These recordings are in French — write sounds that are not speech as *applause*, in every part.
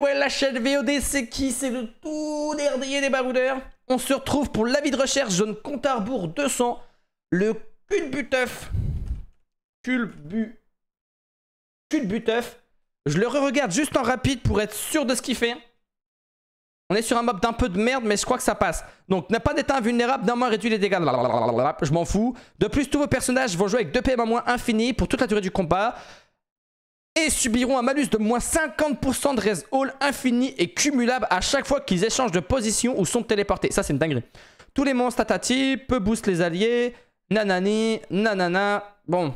Ouais, la chaîne VOD, c'est qui C'est le tout dernier des baroudeurs. On se retrouve pour l'avis de recherche, jeune compte à rebours 200, le culbuteuf. Culbu. Culbuteuf. Je le re-regarde juste en rapide pour être sûr de ce qu'il fait. On est sur un mob d'un peu de merde, mais je crois que ça passe. Donc, n'a pas d'état invulnérable, d'un moins réduit les dégâts. Je m'en fous. De plus, tous vos personnages vont jouer avec 2 PM à moins infini pour toute la durée du combat et subiront un malus de moins 50% de res all infini et cumulable à chaque fois qu'ils échangent de position ou sont téléportés. Ça, c'est une dinguerie. Tous les monstres tatati, peu boost les alliés, nanani, nanana. Bon.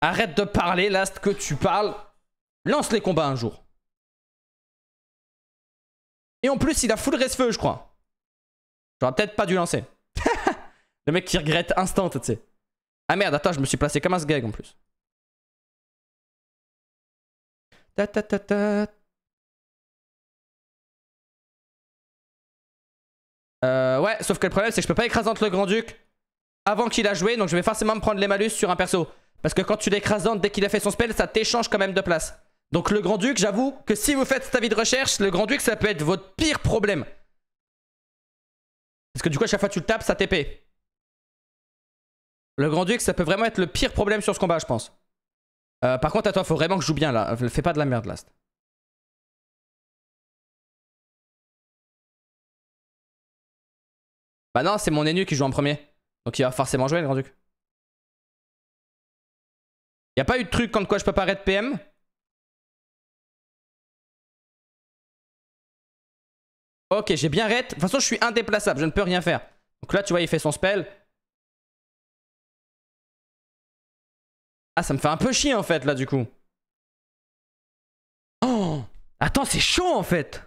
Arrête de parler, Last, que tu parles. Lance les combats un jour. Et en plus, il a full res feu, je crois. J'aurais peut-être pas dû lancer. *laughs* Le mec qui regrette instant, tu sais. Ah merde, attends, je me suis placé comme un gag en plus. Euh, ouais, sauf que le problème c'est que je peux pas écrasante le grand-duc avant qu'il a joué, donc je vais forcément me prendre les malus sur un perso. Parce que quand tu l'écrasantes dès qu'il a fait son spell, ça t'échange quand même de place. Donc le grand-duc, j'avoue que si vous faites cet avis de recherche, le grand-duc ça peut être votre pire problème. Parce que du coup à chaque fois que tu le tapes, ça TP. Le grand-duc ça peut vraiment être le pire problème sur ce combat je pense. Euh, par contre, à toi, faut vraiment que je joue bien là. Euh, fais pas de la merde, Last. Bah non, c'est mon énu qui joue en premier. Donc il va forcément jouer, le grand duc. Y'a a pas eu de truc contre quoi je peux pas raid PM Ok, j'ai bien raid. De toute façon, je suis indéplaçable, je ne peux rien faire. Donc là, tu vois, il fait son spell. Ah, ça me fait un peu chier en fait là du coup. Oh Attends, c'est chaud en fait.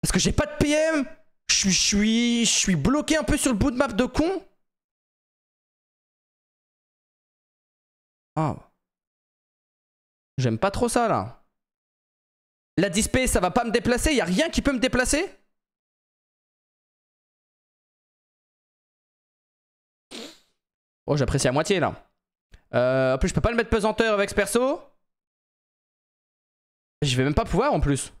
Parce que j'ai pas de PM. Je suis, bloqué un peu sur le bout de map de con. Oh. J'aime pas trop ça là. La display, ça va pas me déplacer Y a rien qui peut me déplacer Oh, j'apprécie à moitié là. Euh, en plus, je peux pas le mettre pesanteur avec ce perso. Je vais même pas pouvoir en plus.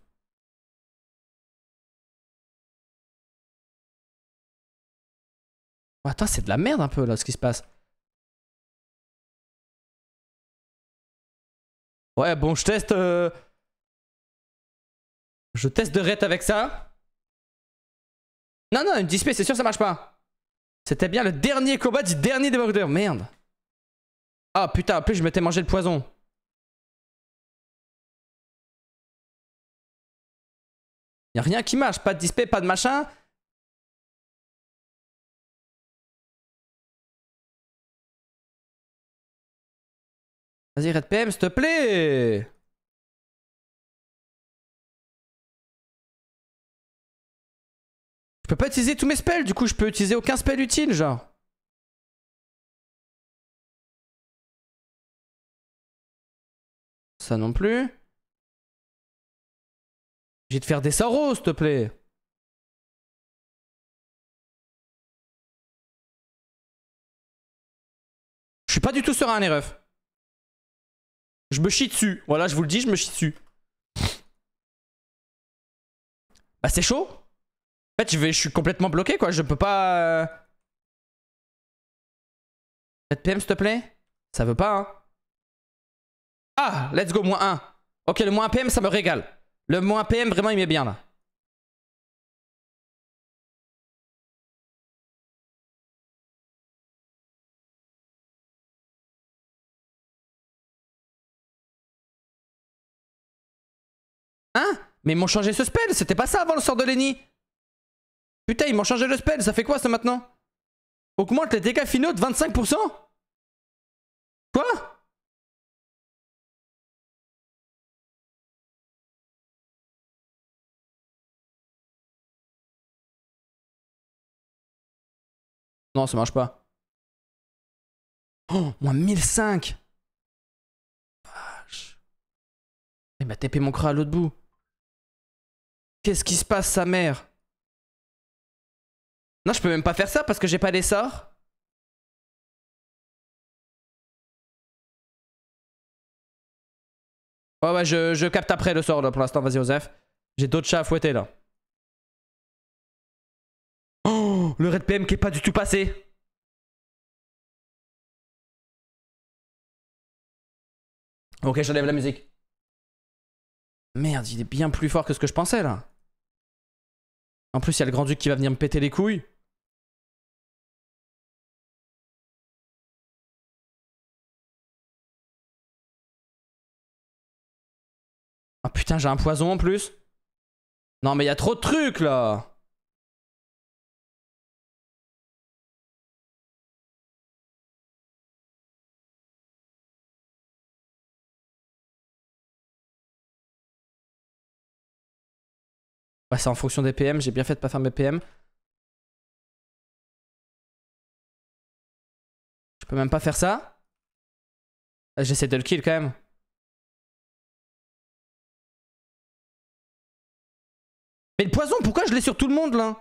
Oh, attends, c'est de la merde un peu là ce qui se passe. Ouais, bon, je teste. Euh, je teste de ret avec ça. Non, non, une display, c'est sûr, ça marche pas. C'était bien le dernier combat du dernier débordeur. Merde. Ah putain, plus je m'étais mangé le poison. Y'a rien qui marche, pas de display, pas de machin. Vas-y pm s'il te plaît Je peux pas utiliser tous mes spells, du coup je peux utiliser aucun spell utile genre. Ça non plus. J'ai de faire des sorrows, s'il te plaît. Je suis pas du tout serein, les refs. Je me chie dessus. Voilà, je vous le dis, je me chie dessus. bah, c'est chaud. En fait, je, vais, je suis complètement bloqué, quoi. Je peux pas... 7 euh, PM, s'il te plaît Ça veut pas, hein. Ah, let's go, moins 1. Ok, le moins 1 PM, ça me régale. Le moins PM, vraiment, il met bien là. Hein Mais ils m'ont changé ce spell, c'était pas ça avant le sort de Lenny Putain, ils m'ont changé le spell, ça fait quoi ça maintenant Augmente les dégâts finaux de 25% Quoi Non, ça marche pas. Oh, moins 1005 Vache. Il m'a tapé mon crâne à l'autre bout. Qu'est-ce qui se passe, sa mère Non, je peux même pas faire ça parce que j'ai pas les sorts. Ouais, ouais, je, je capte après le sort là pour l'instant. Vas-y, Joseph. J'ai d'autres chats à fouetter là. le red PM qui est pas du tout passé. Ok, j'enlève la musique. Merde, il est bien plus fort que ce que je pensais là. En plus, il y a le grand-duc qui va venir me péter les couilles. Ah putain, j'ai un poison en plus. Non mais il y a trop de trucs là. Bah, c'est en fonction des PM. J'ai bien fait de pas faire mes PM. Je peux même pas faire ça. Euh, j'essaie de le kill quand même. Mais le poison, pourquoi je l'ai sur tout le monde là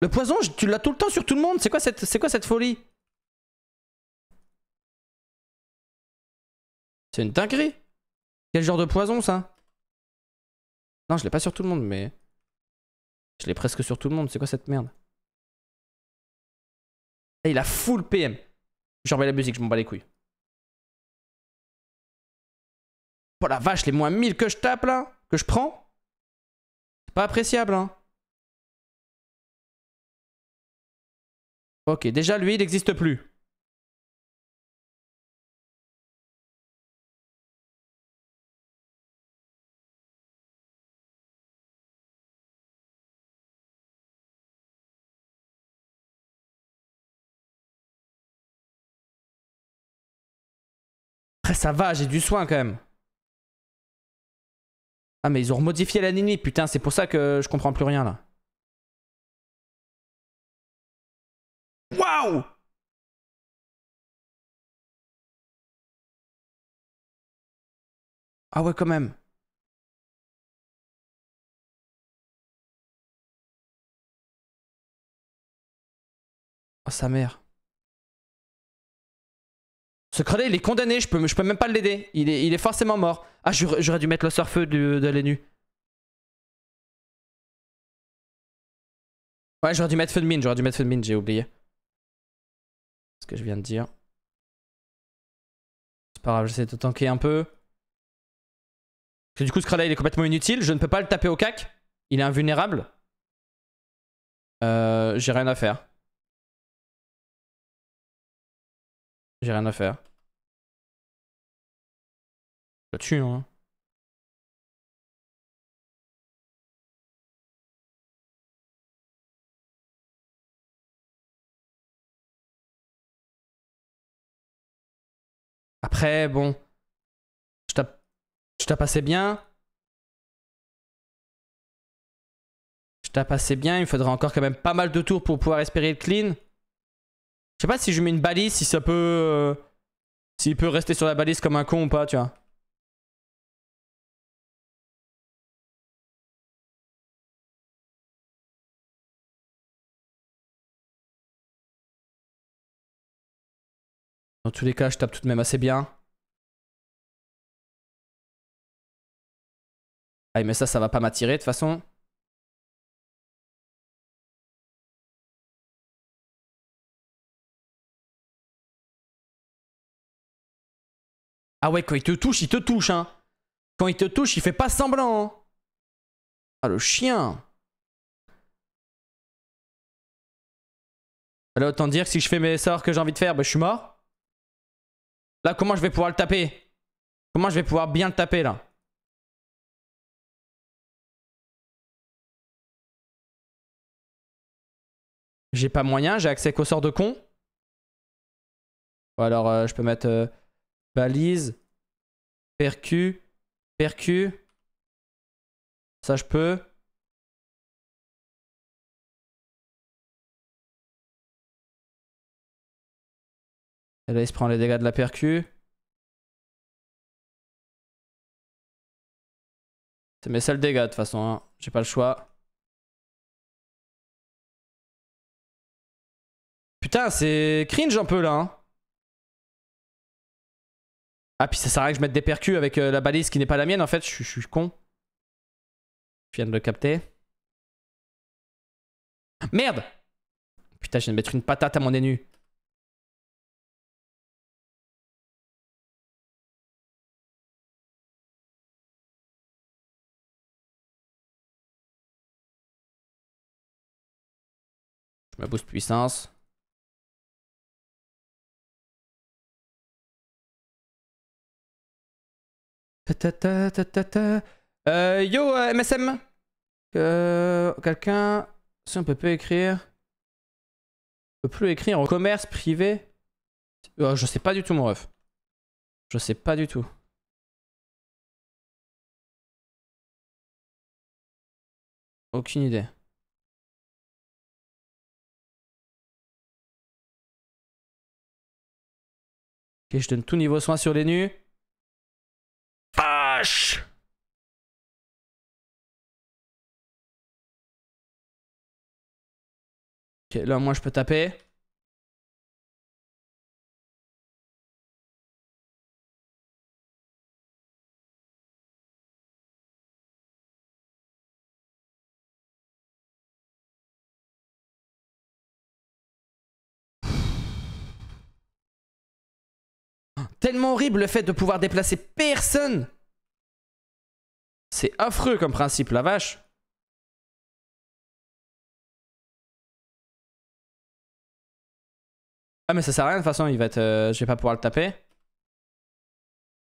Le poison, tu l'as tout le temps sur tout le monde. C'est quoi, cette, quoi cette folie C'est une dinguerie Quel genre de poison ça Non, je l'ai pas sur tout le monde, mais... Je l'ai presque sur tout le monde, c'est quoi cette merde Et eh, Il a full PM. Je remets la musique, je m'en bats les couilles. Oh la vache, les moins 1000 que je tape là, que je prends, c'est pas appréciable hein. Ok, déjà lui il n'existe plus. Ah, ça va, j'ai du soin quand même. Ah, mais ils ont remodifié l'anémie, putain, c'est pour ça que je comprends plus rien là. Waouh Ah ouais, quand même. Oh, sa mère. Ce crâne il est condamné, je peux, même pas l'aider. Il est, forcément mort. Ah, j'aurais dû mettre le surfeu de, de l'énu. Ouais, j'aurais dû mettre feu de mine, j'aurais dû mettre feu de mine, j'ai oublié. Ce que je viens de dire. C'est pas grave, j'essaie de tanker un peu. Parce que du coup, ce crâne il est complètement inutile. Je ne peux pas le taper au cac. Il est invulnérable. Euh, j'ai rien à faire. J'ai rien à faire. Hein. Après, bon, je tape, je assez bien. Je tape assez bien. Il me faudra encore quand même pas mal de tours pour pouvoir espérer le clean. Je sais pas si je mets une balise, si ça peut... Euh, s'il peut rester sur la balise comme un con ou pas, tu vois. Dans tous les cas, je tape tout de même assez bien. Ah, mais ça, ça va pas m'attirer de toute façon. Ah ouais, quand il te touche, il te touche, hein. Quand il te touche, il fait pas semblant. Hein. Ah, le chien. Alors, autant dire que si je fais mes sorts que j'ai envie de faire, bah, je suis mort. Là, comment je vais pouvoir le taper Comment je vais pouvoir bien le taper, là J'ai pas moyen, j'ai accès qu'au sort de con. alors, euh, je peux mettre euh, balise, percu, percu. Ça, je peux. Et là, il se prend les dégâts de la percu. C'est mes seuls dégâts de toute façon, hein. j'ai pas le choix. Putain, c'est cringe un peu là. Hein. Ah, puis ça sert à rien que je mette des percus avec euh, la balise qui n'est pas la mienne en fait, je suis con. Je viens de le capter. Merde Putain, je viens de mettre une patate à mon énu. boost puissance. Euh, yo, MSM euh, Quelqu'un... Si on peut plus écrire... On peut plus écrire en commerce privé oh, Je sais pas du tout, mon ref. Je sais pas du tout. Aucune idée. Et je donne tout niveau soin sur les nus. Fâche. là, moi, je peux taper. tellement horrible le fait de pouvoir déplacer personne. C'est affreux comme principe, la vache. Ah mais ça sert à rien de toute façon, il va être, euh, je vais pas pouvoir le taper.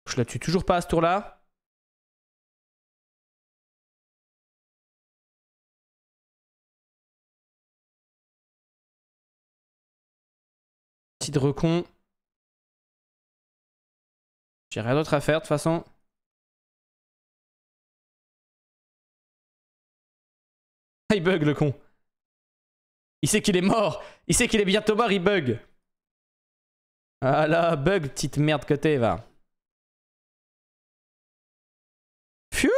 Je la tue toujours pas à ce tour-là. Petit recon. J'ai rien d'autre à faire de toute façon. Ah, il bug le con. Il sait qu'il est mort. Il sait qu'il est bientôt mort, il bug. Ah la bug, petite merde que t'es, va. Phew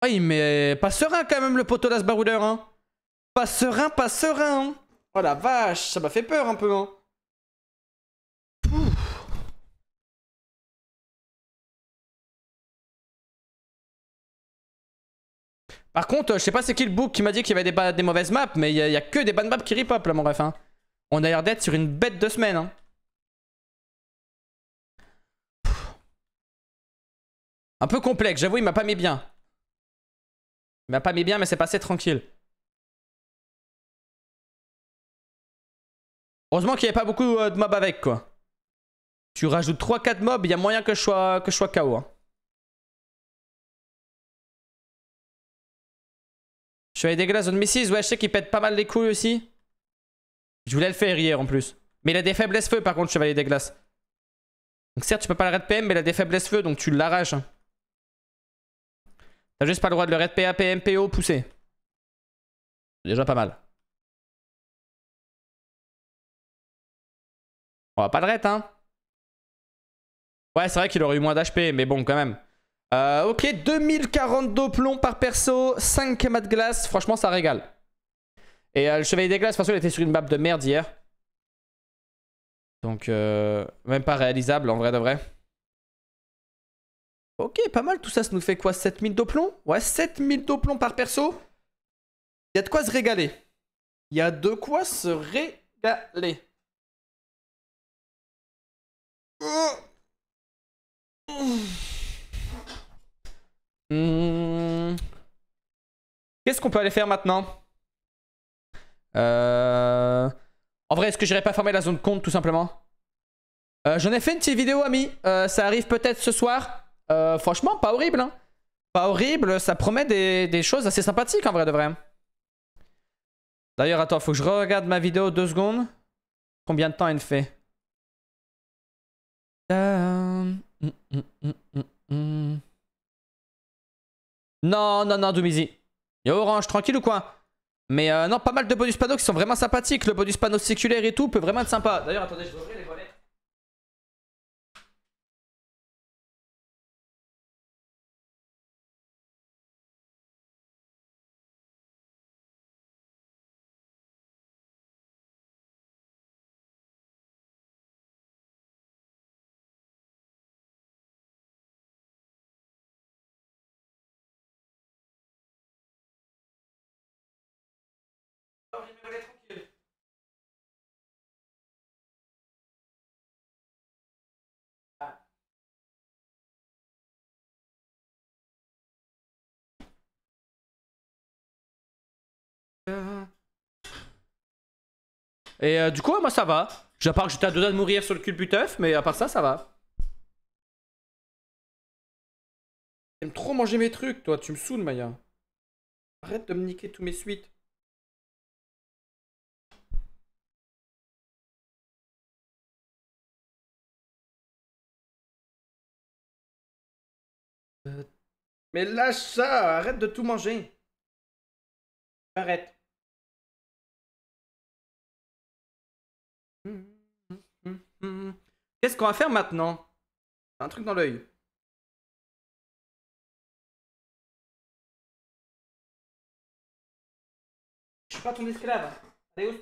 Ah, il met... Pas serein quand même, le poteau d'Asbaroudeur, hein. Pas serein, pas serein, hein. Oh la vache, ça m'a fait peur un peu, hein. Par contre, euh, je sais pas c'est qui le book qui m'a dit qu'il y avait des, mauvaises maps, mais il y, a que des bonnes maps qui ripop là, mon ref. Hein. On a l'air d'être sur une bête de semaine. Hein. Un peu complexe, j'avoue, il m'a pas mis bien. Il m'a pas mis bien, mais c'est passé tranquille. Heureusement qu'il y avait pas beaucoup euh, de mobs avec, quoi. Tu rajoutes 3-4 mobs, il y a moyen que je sois, que je sois KO. Hein. Tu des glaces zone missiles. Ouais, je sais qu'il pète pas mal les couilles aussi. Je voulais le faire hier en plus. Mais il a des faiblesses feu par contre, Chevalier des Glaces. Donc certes, tu peux pas le red PM, mais il a des faiblesses feu, donc tu l'arraches. T'as juste pas le droit de le red PA, PM, PO, pousser. C'est déjà pas mal. On va pas le red, hein. Ouais, c'est vrai qu'il aurait eu moins d'HP, mais bon, quand même. Euh, ok, 2040 plomb par perso, 5 mat de glace. Franchement, ça régale. Et euh, le chevalier des glaces, de toute il était sur une map de merde hier. Donc, euh, même pas réalisable en vrai de vrai. Ok, pas mal tout ça. Ça nous fait quoi 7000 plombs Ouais, 7000 d'oplons par perso. Il y a de quoi se régaler. Il y a de quoi se régaler. Oh. Hmm. Qu'est-ce qu'on peut aller faire maintenant euh, En vrai, est-ce que j'irai pas former la zone compte tout simplement euh, J'en ai fait une petite vidéo, ami. Euh, ça arrive peut-être ce soir. franchement, pas horrible. Hein. Pas horrible. Ça promet des, choses assez sympathiques en vrai de vrai. D'ailleurs, attends, faut que je regarde ma vidéo deux secondes. Combien de temps elle fait non, non, non, y a Orange, tranquille ou quoi Mais euh, non, pas mal de bonus panneaux qui sont vraiment sympathiques. Le bonus panneau séculaire et tout peut vraiment être sympa. D'ailleurs, attendez, je vais ouvrir Et euh, du coup, moi ça va. À part que j'étais à deux doigts de mourir sur le cul buteuf, mais à part ça, ça va. J'aime trop manger mes trucs, toi, tu me saoules, Maya. Arrête de me niquer tous mes suites. Euh, mais lâche ça, arrête de tout manger. Arrête. Qu'est-ce qu'on va faire maintenant Un truc dans l'œil. Je suis pas ton esclave. Je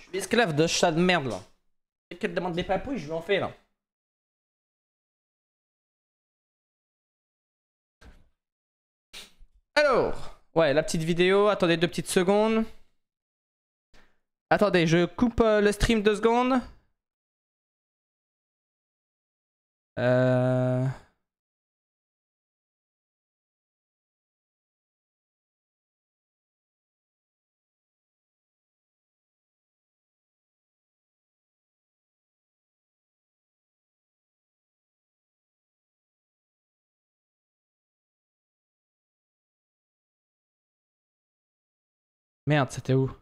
suis esclave de chat de merde là. Et qu'elle demande des papouilles, je lui en fais là. Alors Ouais, la petite vidéo. Attendez deux petites secondes. Attendez, je coupe euh, le stream deux secondes. Euh... Merde, c'était où Bon,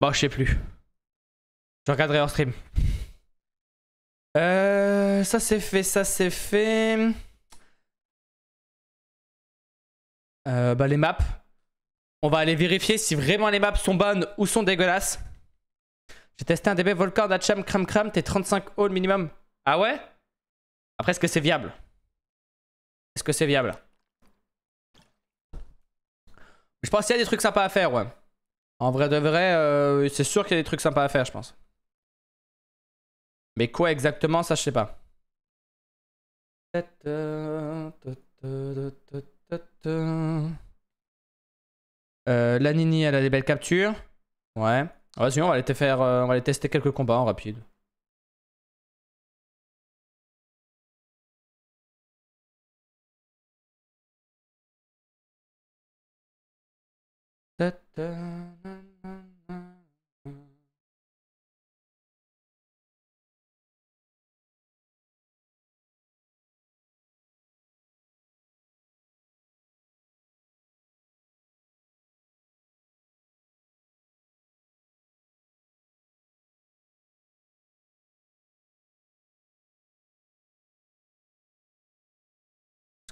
bah, je sais plus. Je regarderai en stream. Euh, ça c'est fait, ça c'est fait. Euh, bah les maps. On va aller vérifier si vraiment les maps sont bonnes ou sont dégueulasses. J'ai testé un DB Volcan d'Acham Cram Cram, t'es 35 all minimum. Ah ouais Après, est-ce que c'est viable Est-ce que c'est viable Je pense qu'il y a des trucs sympas à faire, ouais. En vrai de vrai, euh, c'est sûr qu'il y a des trucs sympas à faire, je pense. Mais quoi exactement, ça, je sais pas. Euh, la Nini, elle a des belles captures. Ouais. Vas-y, ah, on va aller, faire, euh, on va tester quelques combats en rapide.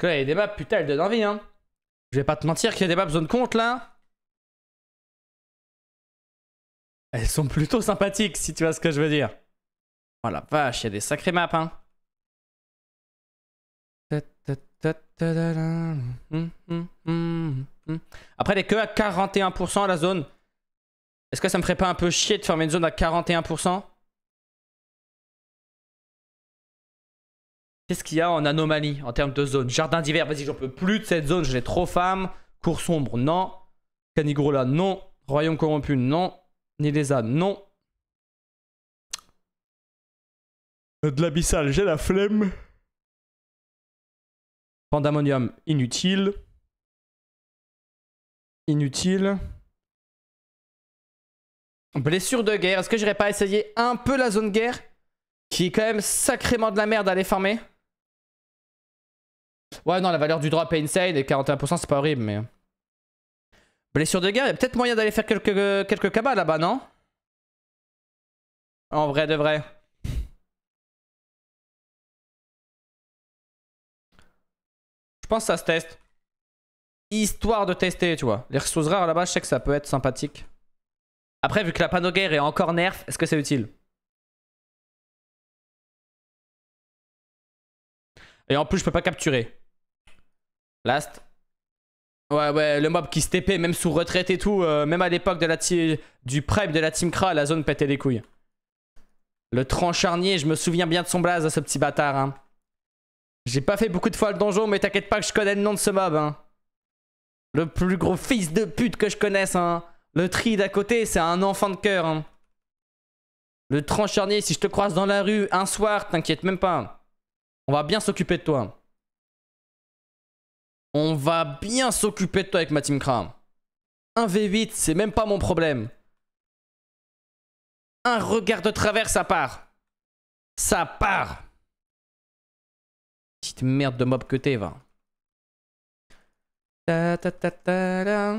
que là, il y a des maps, putain, elles donnent envie, hein. Je vais pas te mentir qu'il y a des maps zone compte, là. Elles sont plutôt sympathiques, si tu vois ce que je veux dire. Voilà oh la vache, il y a des sacrés maps, hein. Après, elle est que à 41% la zone. Est-ce que ça me ferait pas un peu chier de fermer une zone à 41% Qu'est-ce qu'il y a en anomalie en termes de zone Jardin d'hiver, vas-y, j'en peux plus de cette zone, je trop femme. Cours sombre, non. Canigrola, non. Royaume corrompu, non. Nileza, non. Euh, de l'abyssal, j'ai la flemme. Pandamonium, inutile. Inutile. Blessure de guerre, est-ce que j'irai pas essayer un peu la zone guerre Qui est quand même sacrément de la merde à aller Ouais, non, la valeur du drop est insane et 41%, c'est pas horrible, mais. Euh. Blessure de guerre, il peut-être moyen d'aller faire quelques, euh, quelques cabas là-bas, non En vrai de vrai. Je pense que ça se teste. Histoire de tester, tu vois. Les ressources rares là-bas, je sais que ça peut être sympathique. Après, vu que la panneau est encore nerf, est-ce que c'est utile Et en plus, je peux pas capturer. Last. Ouais, ouais, le mob qui se même sous retraite et tout, euh, même à l'époque du prep de la Team cra la zone pétait les couilles. Le trancharnier, je me souviens bien de son blaze à hein, ce petit bâtard. Hein. J'ai pas fait beaucoup de fois le donjon, mais t'inquiète pas que je connais le nom de ce mob. Hein. Le plus gros fils de pute que je connaisse. Hein. Le tri d'à côté, c'est un enfant de cœur. Hein. Le trancharnier, si je te croise dans la rue un soir, t'inquiète même pas. On va bien s'occuper de toi. On va bien s'occuper de toi avec ma team Un v 8 c'est même pas mon problème. Un regard de travers, ça part. Ça part. Petite merde de mob que t'es, va. Ta ta ta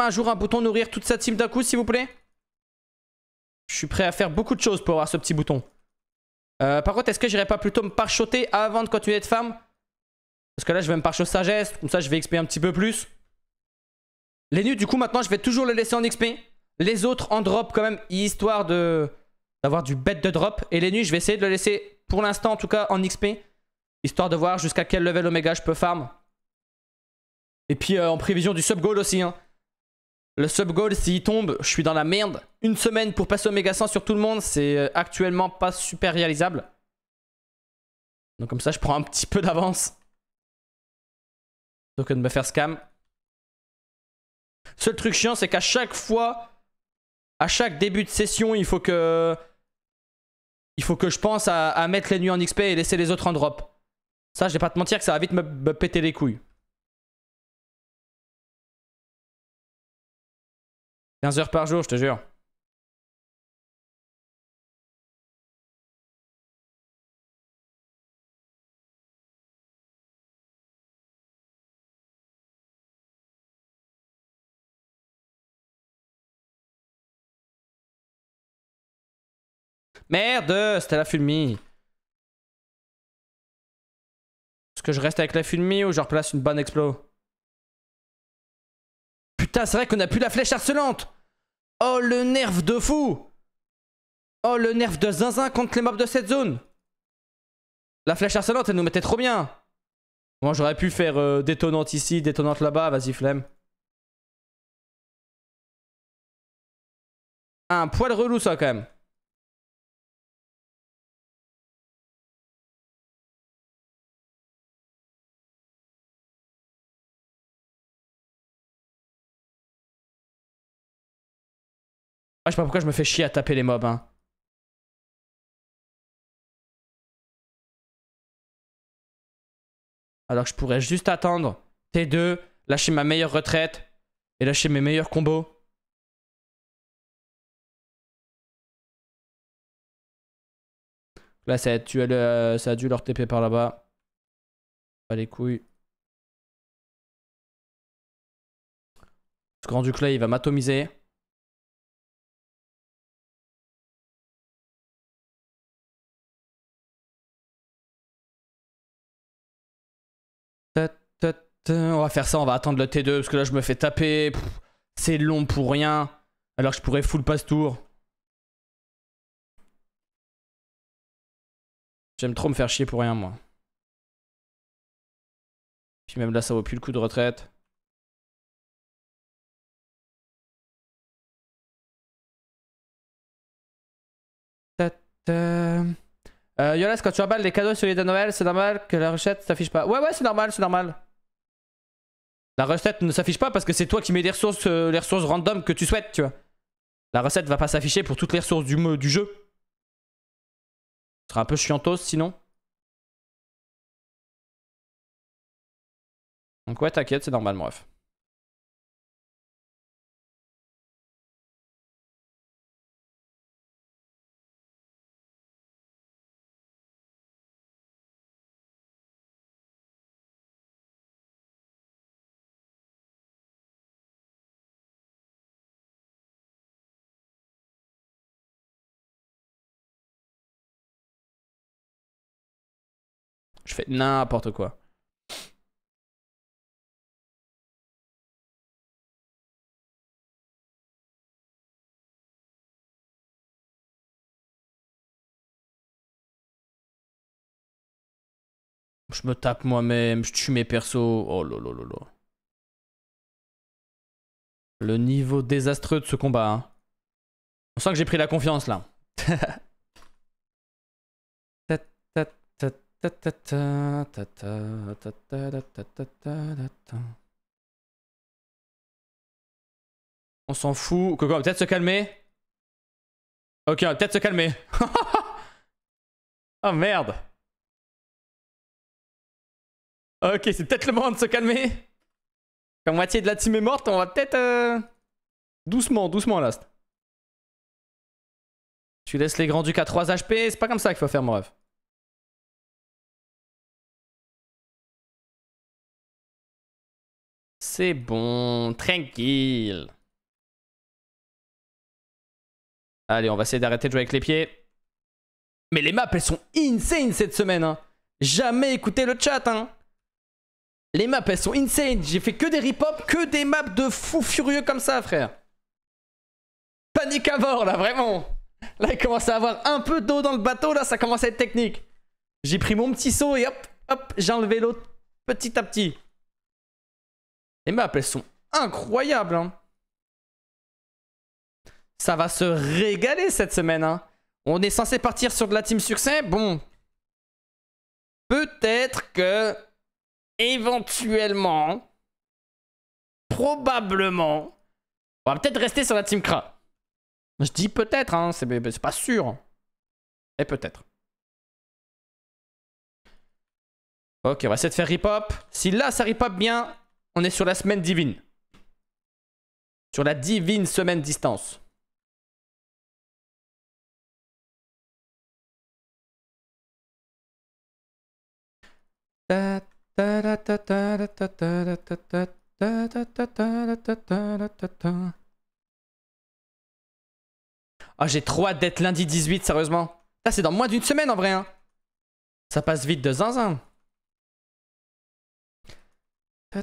un jour un bouton nourrir toute sa team d'un coup, s'il vous plaît je suis prêt à faire beaucoup de choses pour avoir ce petit bouton. Euh, par contre, est-ce que j'irai pas plutôt me parchoter avant de continuer de farm Parce que là, je vais me parchoter sagesse. Comme ça, je vais XP un petit peu plus. Les nus, du coup, maintenant, je vais toujours le laisser en XP. Les autres en drop quand même, histoire de d'avoir du bête de drop. Et les nus, je vais essayer de le laisser pour l'instant, en tout cas, en XP. Histoire de voir jusqu'à quel level Omega je peux farm. Et puis, euh, en prévision du sub-goal aussi. Hein. Le sub goal, s'il tombe, je suis dans la merde. Une semaine pour passer méga 100 sur tout le monde, c'est euh, actuellement pas super réalisable. Donc comme ça, je prends un petit peu d'avance. Donc de me faire scam. Seul truc chiant, c'est qu'à chaque fois, à chaque début de session, il faut que... Il faut que je pense à, mettre les nuits en XP et laisser les autres en drop. Ça, je vais pas te mentir que ça va vite me péter les couilles. 15 heures par jour, je te jure. Merde, c'était la fumée. Est-ce que je reste avec la fumée ou je replace une bonne explo c'est vrai qu'on a plus la flèche harcelante Oh, le nerf de fou Oh, le nerf de zinzin contre les mobs de cette zone La flèche harcelante, elle nous mettait trop bien Moi, bon, j'aurais pu faire euh, détonante ici, détonnante là-bas. Vas-y, flemme. Un poil relou, ça, quand même. Ah, je sais pas pourquoi je me fais chier à taper les mobs. Hein. Alors que je pourrais juste attendre T2, lâcher ma meilleure retraite et lâcher mes meilleurs combos. Là, ça a, euh, dû leur TP par là-bas. Pas les couilles. Ce grand rendu là, il va m'atomiser. On va faire ça, on va attendre le T2 parce que là je me fais taper. C'est long pour rien. Alors je pourrais full pass tour. J'aime trop me faire chier pour rien moi. Puis même là ça vaut plus le coup de retraite. Euh... Yolas, quand tu emballes les cadeaux sur les de Noël, c'est normal que la recette s'affiche pas. Ouais, ouais, c'est normal, c'est normal. La recette ne s'affiche pas parce que c'est toi qui mets euh, les ressources, ressources random que tu souhaites, tu vois. La recette va pas s'afficher pour toutes les ressources du, jeu. Ce sera un peu chiantos sinon. Donc ouais, t'inquiète, c'est normal, bref. n'importe quoi. Je me tape moi-même, je tue mes persos. Oh là. Le niveau désastreux de ce combat. Hein. On sent que j'ai pris la confiance là. *laughs* On s'en fout. Coco, on va peut-être se calmer. Ok, on va peut-être se calmer. *laughs* oh merde. Ok, c'est peut-être le moment de se calmer. Quand moitié de la team est morte, on va peut-être... Euh, doucement, doucement, Last. Tu laisses les grands ducs à 3 HP, c'est pas comme ça qu'il faut faire, mon rêve. C'est bon, tranquille. Allez, on va essayer d'arrêter de jouer avec les pieds. Mais les maps, elles sont insane cette semaine. Hein. Jamais écouter le chat. Hein. Les maps, elles sont insane. J'ai fait que des rip-hop, que des maps de fous furieux comme ça, frère. Panique à bord, là, vraiment. Là, il commence à avoir un peu d'eau dans le bateau, là, ça commence à être technique. J'ai pris mon petit saut et hop, hop, j'ai enlevé l'eau petit à petit. Les maps, elles sont incroyables. Hein. Ça va se régaler cette semaine. Hein. On est censé partir sur de la team succès. Bon. Peut-être que, éventuellement, probablement, on va peut-être rester sur la team Kra. Je dis peut-être, hein, c'est pas sûr. Et peut-être. Ok, on va essayer de faire rip-hop. Si là, ça rip bien, on est sur la semaine divine. Sur la divine semaine distance. Ah, j'ai trop hâte d'être lundi 18, sérieusement. Là, c'est dans moins d'une semaine en vrai. Hein. Ça passe vite de zinzin. On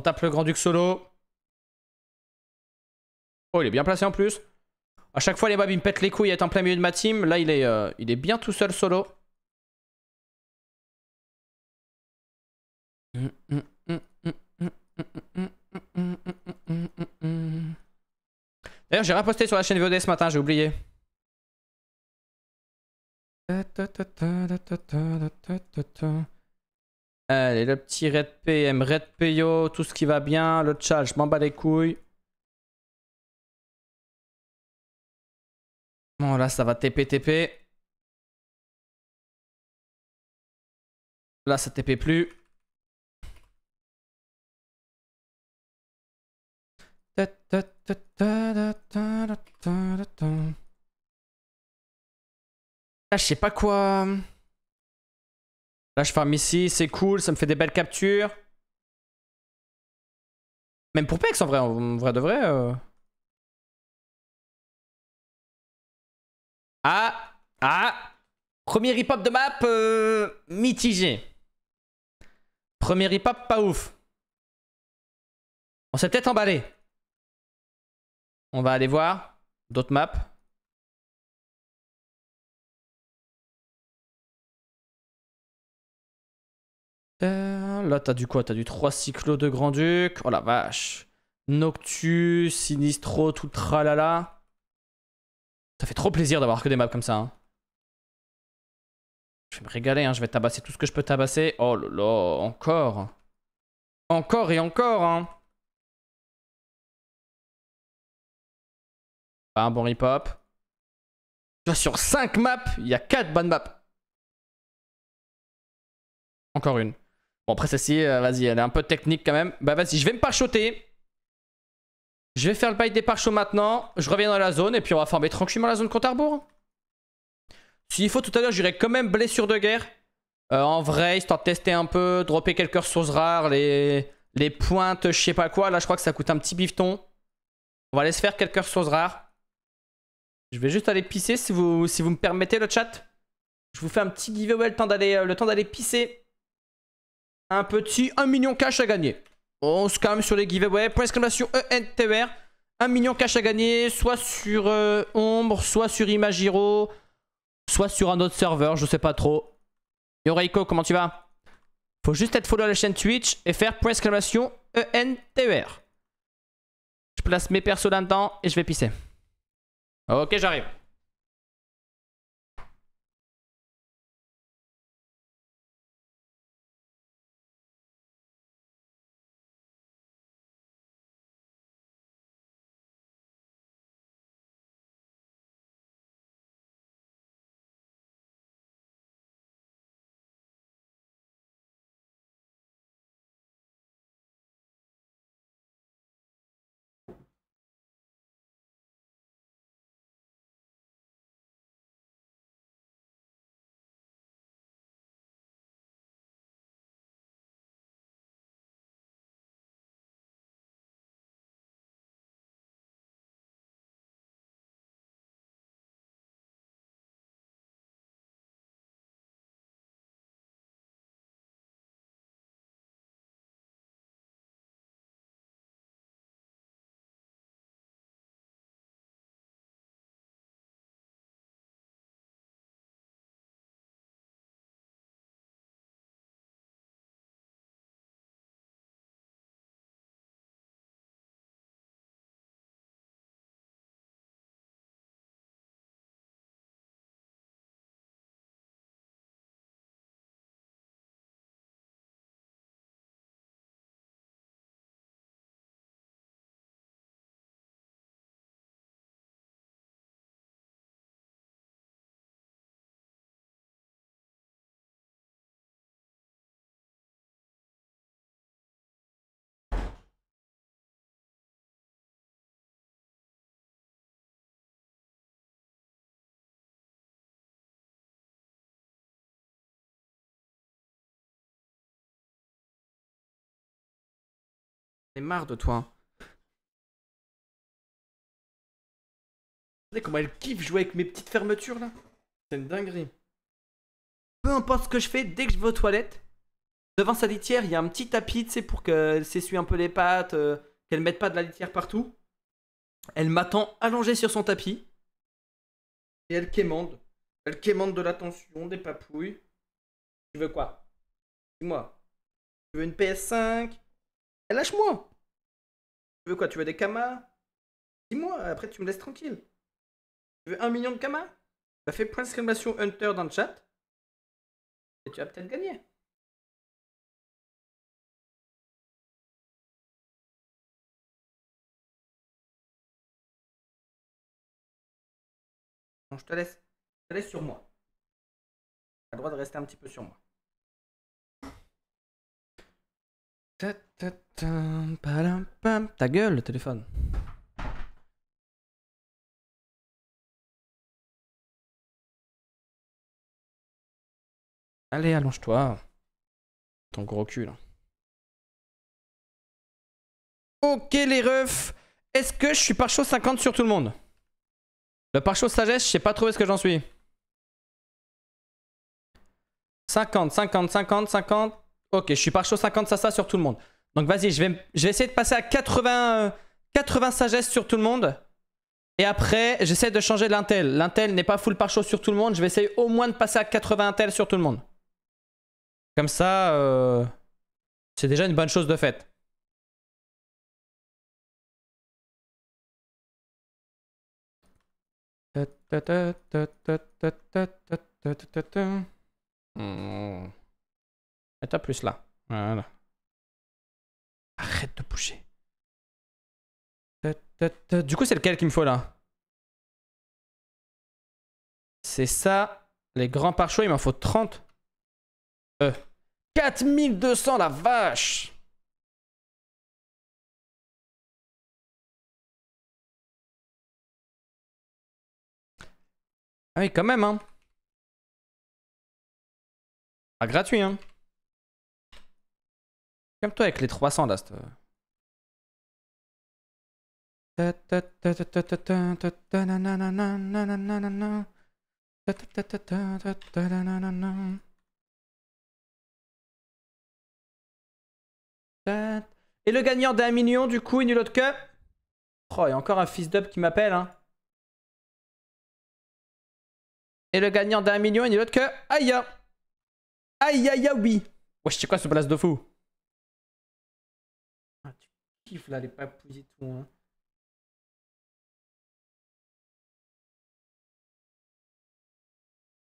tape le Grand Duc solo. Oh, il est bien placé en plus. A chaque fois, les mobs, ils me pètent les couilles Il être en plein milieu de ma team. Là, il est, euh, il est bien tout seul solo. D'ailleurs, j'ai reposté sur la chaîne VOD ce matin, j'ai oublié. Allez, le petit Red PM, Red Payo, tout ce qui va bien, le chat, je m'en bats les couilles. Bon, là, ça va TP, TP. Là, ça TP plus. Là, je sais pas quoi. Là, je farm ici, c'est cool, ça me fait des belles captures. Même pour Pex, en vrai, en vrai de vrai. Euh. Ah Ah Premier hip-hop de map, euh, mitigé. Premier hip-hop, pas ouf. On s'est peut-être emballé. On va aller voir d'autres maps. Euh, là, t'as du quoi T'as du 3 cyclos de Grand-Duc. Oh la vache. noctus Sinistro, tout tralala. Ça fait trop plaisir d'avoir que des maps comme ça. Hein. Je vais me régaler, hein. je vais tabasser tout ce que je peux tabasser. Oh là là, encore. Encore et encore, hein. Pas un bon hip hop Sur 5 maps, il y a 4 bonnes maps. Encore une. Bon, après celle-ci, euh, vas-y, elle est un peu technique quand même. Bah vas-y, je vais me choter je vais faire le bail départ chaud maintenant. Je reviens dans la zone et puis on va former tranquillement la zone contre arbour. S'il faut, tout à l'heure, j'irai quand même blessure de guerre. Euh, en vrai, histoire de tester un peu, dropper quelques ressources rares, les, les pointes, je sais pas quoi. Là, je crois que ça coûte un petit bifton. On va laisser faire quelques ressources rares. Je vais juste aller pisser si vous, si vous me permettez le chat. Je vous fais un petit giveaway le temps d'aller euh, pisser. Un petit 1 million cash à gagner on se calme sur les giveaways. Point d'exclamation ENTR. E 1 million cash à gagner, soit sur euh, Ombre, soit sur Imagiro, soit sur un autre serveur, je sais pas trop. Yo Reiko, comment tu vas Faut juste être follow à la chaîne Twitch et faire point d'exclamation ENTR. E je place mes persos là-dedans et je vais pisser. Ok, j'arrive. ai marre de toi. Vous savez comment elle kiffe jouer avec mes petites fermetures là C'est une dinguerie. Peu importe ce que je fais, dès que je vais aux toilettes, devant sa litière, il y a un petit tapis, c'est pour qu'elle s'essuie un peu les pattes, euh, qu'elle mette pas de la litière partout. Elle m'attend allongée sur son tapis. Et elle quémande. Elle quémande de l'attention, des papouilles. Tu veux quoi Dis-moi. Tu veux une PS5 Lâche-moi Tu veux quoi Tu veux des kamas Dis-moi, après tu me laisses tranquille. Tu veux un million de kamas Bah fais point d'exclamation Hunter dans le chat. Et tu vas peut-être gagner. je te laisse. Je te laisse sur moi. Tu as le droit de rester un petit peu sur moi. Ta, gueule, le téléphone. Allez, allonge-toi. Ton gros cul, Ok, les refs. Est-ce que je suis par chaud 50 sur tout le monde Le par chaud sagesse, je sais pas trop est-ce que j'en suis. 50, 50, 50, 50. Ok, je suis par chaud 50 ça, ça sur tout le monde. Donc vas-y, je vais, je vais essayer de passer à 80, 80 sagesse sur tout le monde. Et après, j'essaie de changer l'intel. L'intel n'est pas full par chaud sur tout le monde. Je vais essayer au moins de passer à 80 intel sur tout le monde. Comme ça, c'est déjà une bonne chose de fait. T'as plus là. Voilà. Arrête de bouger. Du coup, c'est lequel qu'il me faut là C'est ça. Les grands pare il m'en faut 30. Euh. 4200, la vache Ah oui, quand même, hein. Pas ah, gratuit, hein toi avec les 300 là. Et le gagnant d'un million, du coup, il nul autre que. Oh, il y a encore un fils d'up qui m'appelle, hein. Et le gagnant d'un million, il nul autre que. Aïe Aïe aïe aïe, oui Wesh, c'est quoi ce place de fou kiffe là, les papouilles et tout. Hein.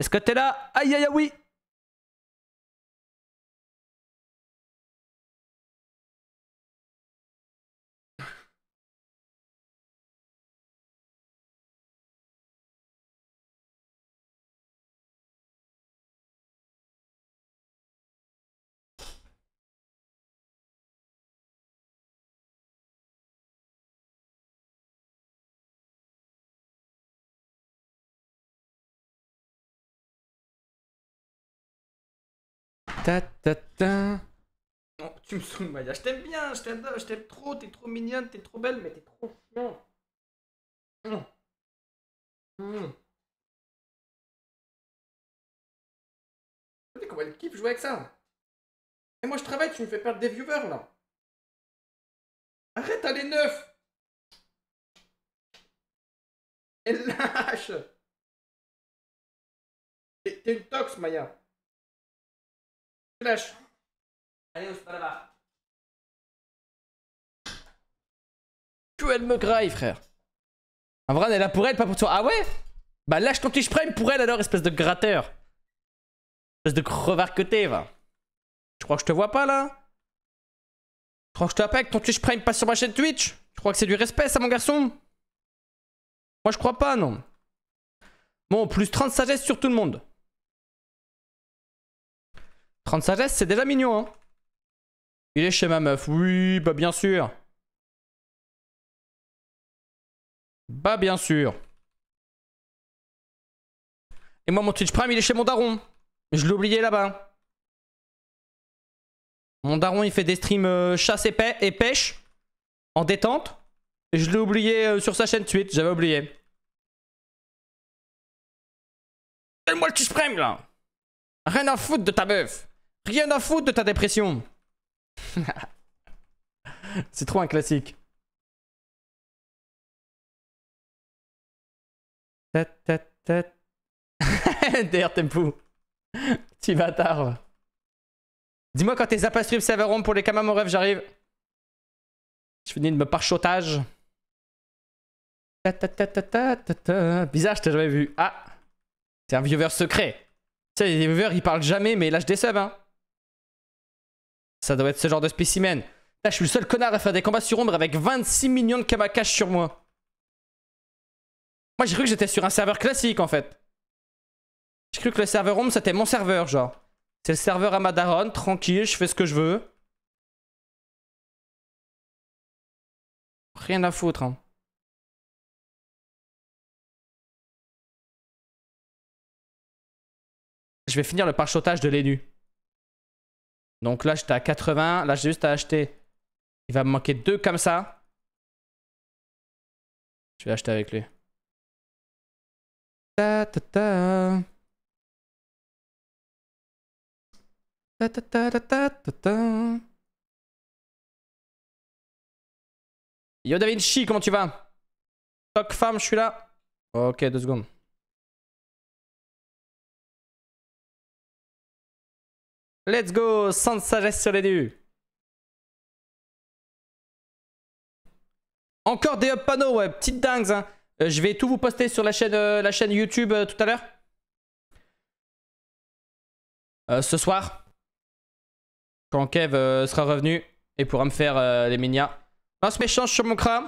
Est-ce que t'es là Aïe aïe aïe oui Ta Non, tu me saoules, Maya. Je t'aime bien, je t'aime, je t'aime trop, t'es trop mignonne, t'es trop belle, mais t'es trop chiant. Mmh. Mmh. comment elle kiffe jouer avec ça hein. Et moi je travaille, tu me fais perdre des viewers là. Arrête, elle est neuf Elle lâche T'es une tox, Maya. Tu Allez, se là-bas. Que elle me graille, frère. En ah, vrai, elle est là pour elle, pas pour toi. Ah ouais Bah lâche ton Twitch prime pour elle alors, espèce de gratteur. Espèce de crevard que t'es, va. Tu crois que je te vois pas là Je crois que je te avec ton Twitch Prime pas sur ma chaîne Twitch Je crois que c'est du respect ça mon garçon Moi je crois pas non. Bon, plus 30 sagesse sur tout le monde. 30 sagesse, c'est déjà mignon, hein. Il est chez ma meuf. Oui, bah bien sûr. Bah bien sûr. Et moi, mon Twitch Prime, il est chez mon daron. Je l'ai oublié là-bas. Mon daron, il fait des streams euh, chasse et, pêche en détente. Et je l'ai oublié euh, sur sa chaîne Twitch, j'avais oublié. Donne-moi le Twitch Prime là Rien à foutre de ta meuf Rien à foutre de ta dépression. *laughs* C'est trop un classique. Ta ta ta. peu. Tu Petit bâtard. Dis-moi quand tes appels strip server pour les mon j'arrive. Je finis de me parchotage. Bizarre, je t'ai jamais vu. Ah! C'est un viewer secret. Tu sais, les viewers, ils parlent jamais, mais là, je subs, hein. Ça doit être ce genre de spécimen. Là, je suis le seul connard à faire des combats sur ombre avec 26 millions de kamakash sur moi. Moi, j'ai cru que j'étais sur un serveur classique, en fait. J'ai cru que le serveur ombre, c'était mon serveur, genre. C'est le serveur Amadaron, tranquille, je fais ce que je veux. Rien à foutre, hein. Je vais finir le parchotage de l'énu. Donc là, j'étais à 80. Là, j'ai juste à acheter. Il va me manquer deux comme ça. Je vais acheter avec lui. Yo Da Vinci, comment tu vas Toc femme, je suis là. Ok, deux secondes. Let's go, sans sagesse sur les deux. Encore des up panneaux, ouais, petites dingues. Hein. Euh, je vais tout vous poster sur la chaîne, euh, la chaîne YouTube euh, tout à l'heure. ce soir, quand Kev sera revenu et pourra me faire les Passe mes méchant sur mon crâne.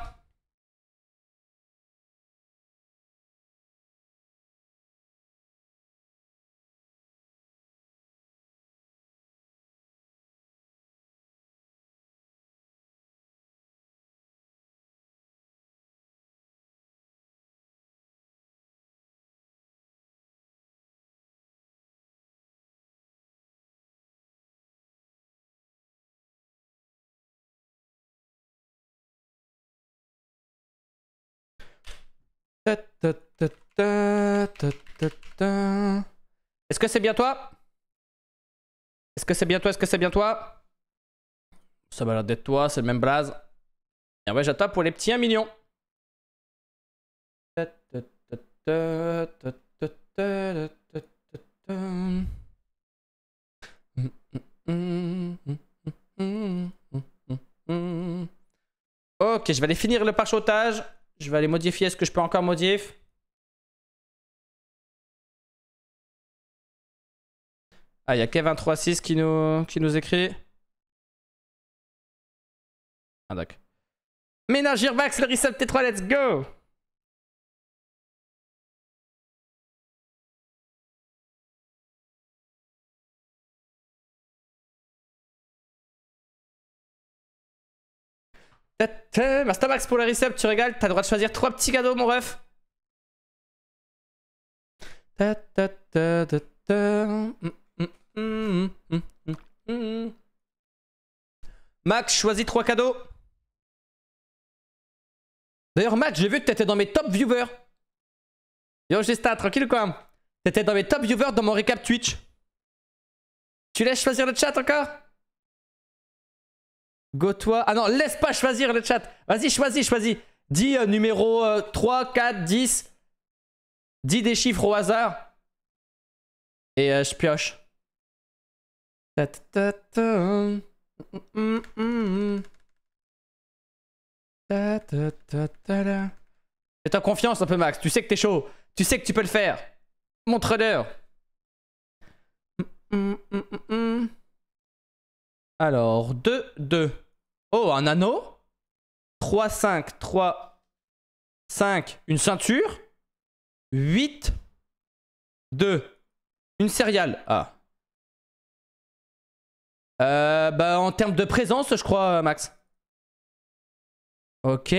Est-ce que c'est bien toi Est-ce que c'est bien toi Est-ce que c'est bien toi Ça va l'air d'être toi, c'est le même blaze. Et ouais, j'attends pour les petits 1 million. Ok, je vais aller finir le parchotage. Je vais aller modifier. Est-ce que je peux encore modifier. Ah, il y a Kevin 3.6 qui nous, qui nous écrit. Ah, d'accord. Ménage Vax, le reset T3, let's go! Master Max pour le reset tu régales. T'as le droit de choisir trois petits cadeaux, mon ref. Max, choisis trois cadeaux. D'ailleurs, Max, j'ai vu que t'étais dans mes top viewers. Yo, Gesta, tranquille quoi. T'étais dans mes top viewers dans mon récap Twitch. Tu laisses choisir le chat encore toi... Ah non, laisse pas choisir le chat. Vas-y, choisis, choisis. Dis euh, numéro 3, 4, 10. Dis des chiffres au hasard. Et euh, je pioche. Ta -ta -ta ta Fais-toi confiance un peu, Max. Tu sais que t'es chaud. Tu sais que tu peux le faire. Montre-leur. Alors, 2, 2. Oh, un anneau 3, 5, 3, 5, une ceinture 8, 2, une céréale. Ah. Euh, bah, en termes de présence, je crois, Max. Ok.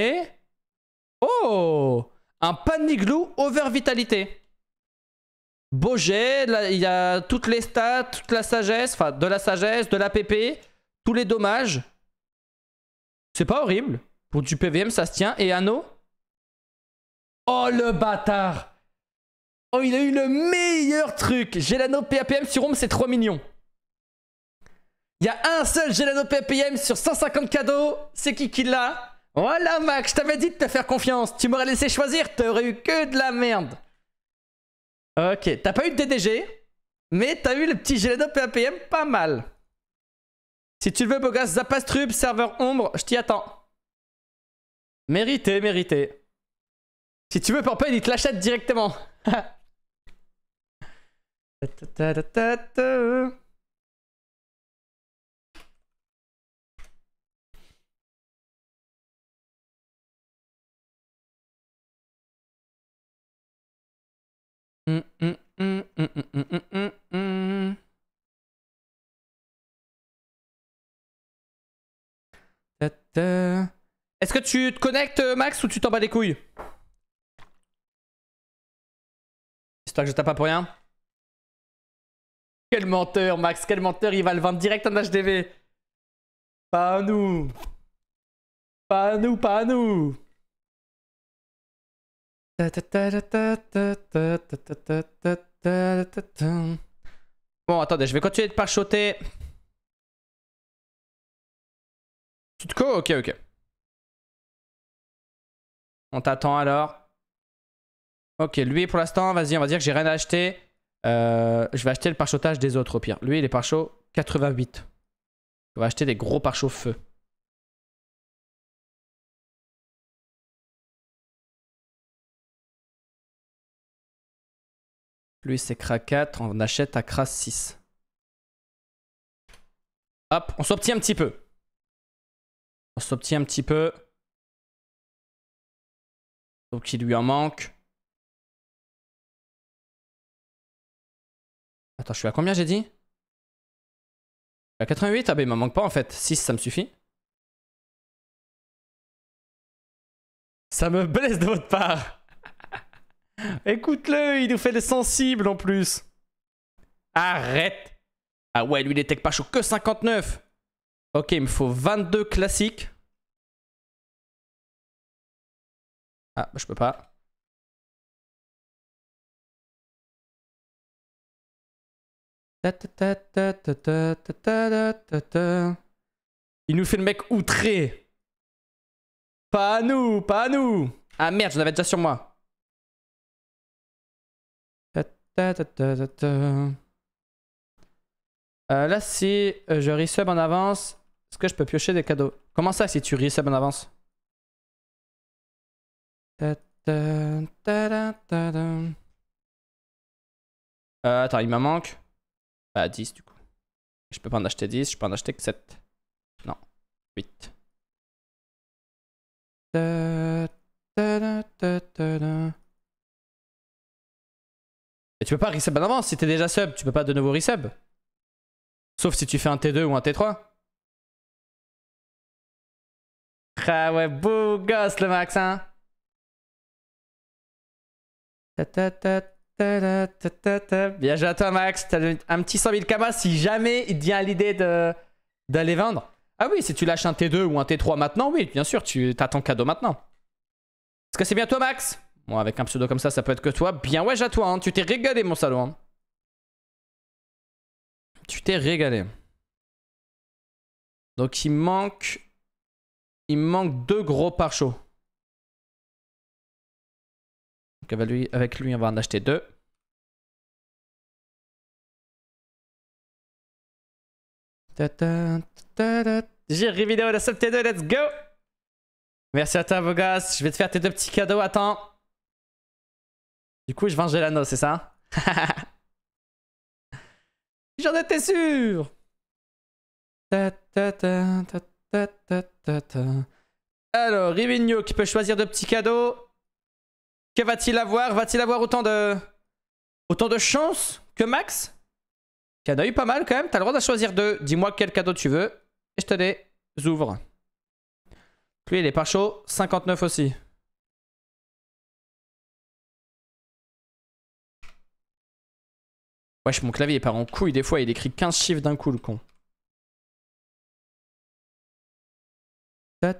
Oh Un paniglou over vitalité. Beau jet, il y a toutes les stats, toute la sagesse, enfin de la sagesse, de la l'APP, tous les dommages. C'est pas horrible. Pour du PVM, ça se tient. Et Anno Oh le bâtard Oh, il a eu le meilleur truc Gelano PAPM sur Rome, c'est 3 millions. Il y a un seul Gélano PAPM sur 150 cadeaux. C'est qui qui l'a Voilà, Max, je t'avais dit de te faire confiance. Tu m'aurais laissé choisir, t'aurais eu que de la merde. Ok, t'as pas eu de DDG, mais t'as eu le petit Gélano PAPM pas mal. Si tu le veux, Bogas, Zapastrub, serveur ombre, je t'y attends. Mérité, mérité. Si tu veux, Purple, il te l'achète directement. Est-ce que tu te connectes, Max, ou tu t'en bats les couilles Histoire que je tape pas pour rien. Quel menteur, Max, quel menteur, il va le vendre direct en HDV. Pas à nous. Pas à nous, pas à nous. Bon, attendez, je vais continuer de parchoter. Ok, ok. On t'attend alors. Ok, lui pour l'instant, vas-y, on va dire que j'ai rien à acheter. Euh, je vais acheter le parchotage des autres au pire. Lui, il est parchot 88. On va acheter des gros parchots feu. Lui, c'est CRA 4. On achète à CRA 6. Hop, on s'obtient un petit peu. On s'obtient un petit peu. Donc il lui en manque. Attends, je suis à combien j'ai dit À 88 Ah ben il m'en manque pas en fait. 6 ça me suffit. Ça me blesse de votre part. *laughs* Écoute-le, il nous fait des sensibles en plus. Arrête Ah ouais, lui il est pas chaud que 59 Ok, il me faut 22 classiques. Ah, je peux pas. Il nous fait le mec outré. Pas à nous, pas à nous. Ah merde, je l'avais déjà sur moi. là, si je resub en avance, est-ce que je peux piocher des cadeaux Comment ça si tu resub en avance euh, attends, il m'en manque. Bah, 10 du coup. Je peux pas en acheter 10, je peux en acheter que 7. Non, 8. Et tu peux pas resub en avance si t'es déjà sub, tu peux pas de nouveau resub. Sauf si tu fais un T2 ou un T3. Ah ouais, beau gosse le hein. Bien joué à toi Max, t'as un petit 100 000 kamas si jamais il vient à l'idée d'aller vendre. Ah oui, si tu lâches un T2 ou un T3 maintenant, oui, bien sûr, tu ton cadeau maintenant. Est-ce que c'est bien toi Max Bon, avec un pseudo comme ça, ça peut être que toi. Bien ouais à toi, hein. tu t'es régalé mon salaud. Hein. Tu t'es régalé. Donc il manque il manque deux gros pare chaud. Donc avec lui, avec lui, on va en acheter deux. J'ai vidéo la sub T2, let's go! Merci à toi, beau gosse. Je vais te faire tes deux petits cadeaux, attends. Du coup, je venge l'anneau, c'est ça? *laughs* J'en étais sûr! Alors, Rivigno qui peut choisir de petits cadeaux. Que va-t-il avoir Va-t-il avoir autant de... Autant de chance que Max Tu en a eu pas mal quand même. T'as le droit de choisir deux. Dis-moi quel cadeau tu veux. Et je te les ouvre. Lui, il est pas chaud. 59 aussi. Wesh, mon clavier il part en couille des fois, il écrit 15 chiffres d'un coup le con. Je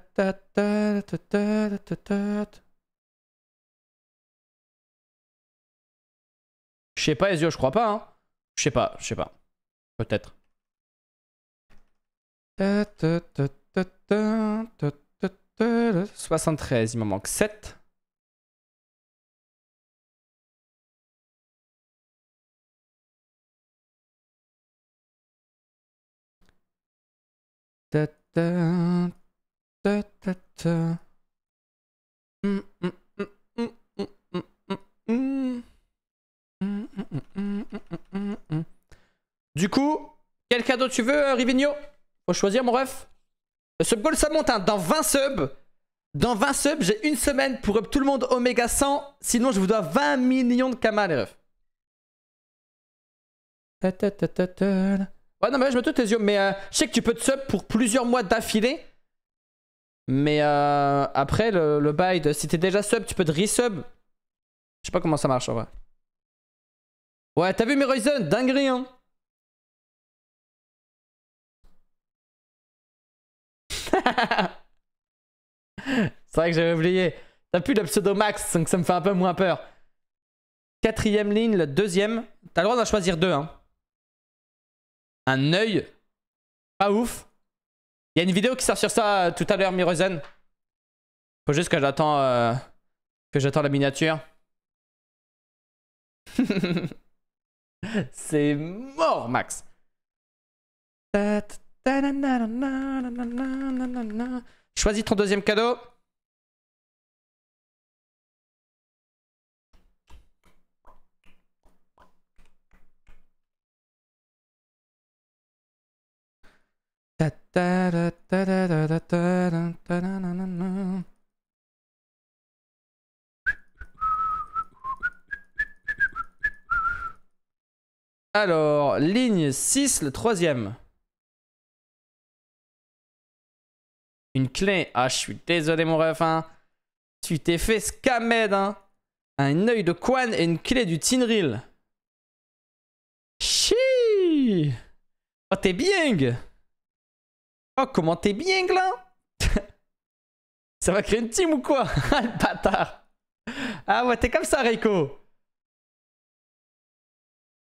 sais pas, Ezio, je crois pas. Hein. Je sais pas, je sais pas. Peut-être. 73, il m'en manque 7 du coup, quel cadeau tu veux, euh, Rivigno Faut choisir, mon ref. Ce sub ça monte. Hein. Dans 20 subs, dans 20 subs, j'ai une semaine pour up tout le monde Omega 100. Sinon, je vous dois 20 millions de kamas, les refs. Ouais, non, mais je me tourne tes yeux. Mais euh, je sais que tu peux te sub pour plusieurs mois d'affilée. Mais euh, après, le, le, si t'es déjà sub, tu peux te resub. Je sais pas comment ça marche en vrai. Ouais, t'as vu mes Horizon Dinguerie, hein *laughs* C'est vrai que j'avais oublié. T'as plus le pseudo max, donc ça me fait un peu moins peur. Quatrième ligne, la deuxième. T'as le droit d'en choisir deux, hein. Un œil. Pas ouf. Il y a une vidéo qui sort sur ça euh, tout à l'heure, Mirozen. Faut juste que j'attends euh, que j'attends la miniature. *laughs* C'est mort, Max. Choisis ton deuxième cadeau. Alors, ligne 6, le troisième. Une clé. Ah, je suis désolé, mon ref. Tu t'es fait scamed. Hein. Un œil de Quan et une clé du Tinril. Chi Oh, t'es bien Oh, comment t'es bien, Glin *laughs* Ça va créer une team ou quoi Ah, *laughs* Le bâtard Ah ouais, t'es comme ça, Reiko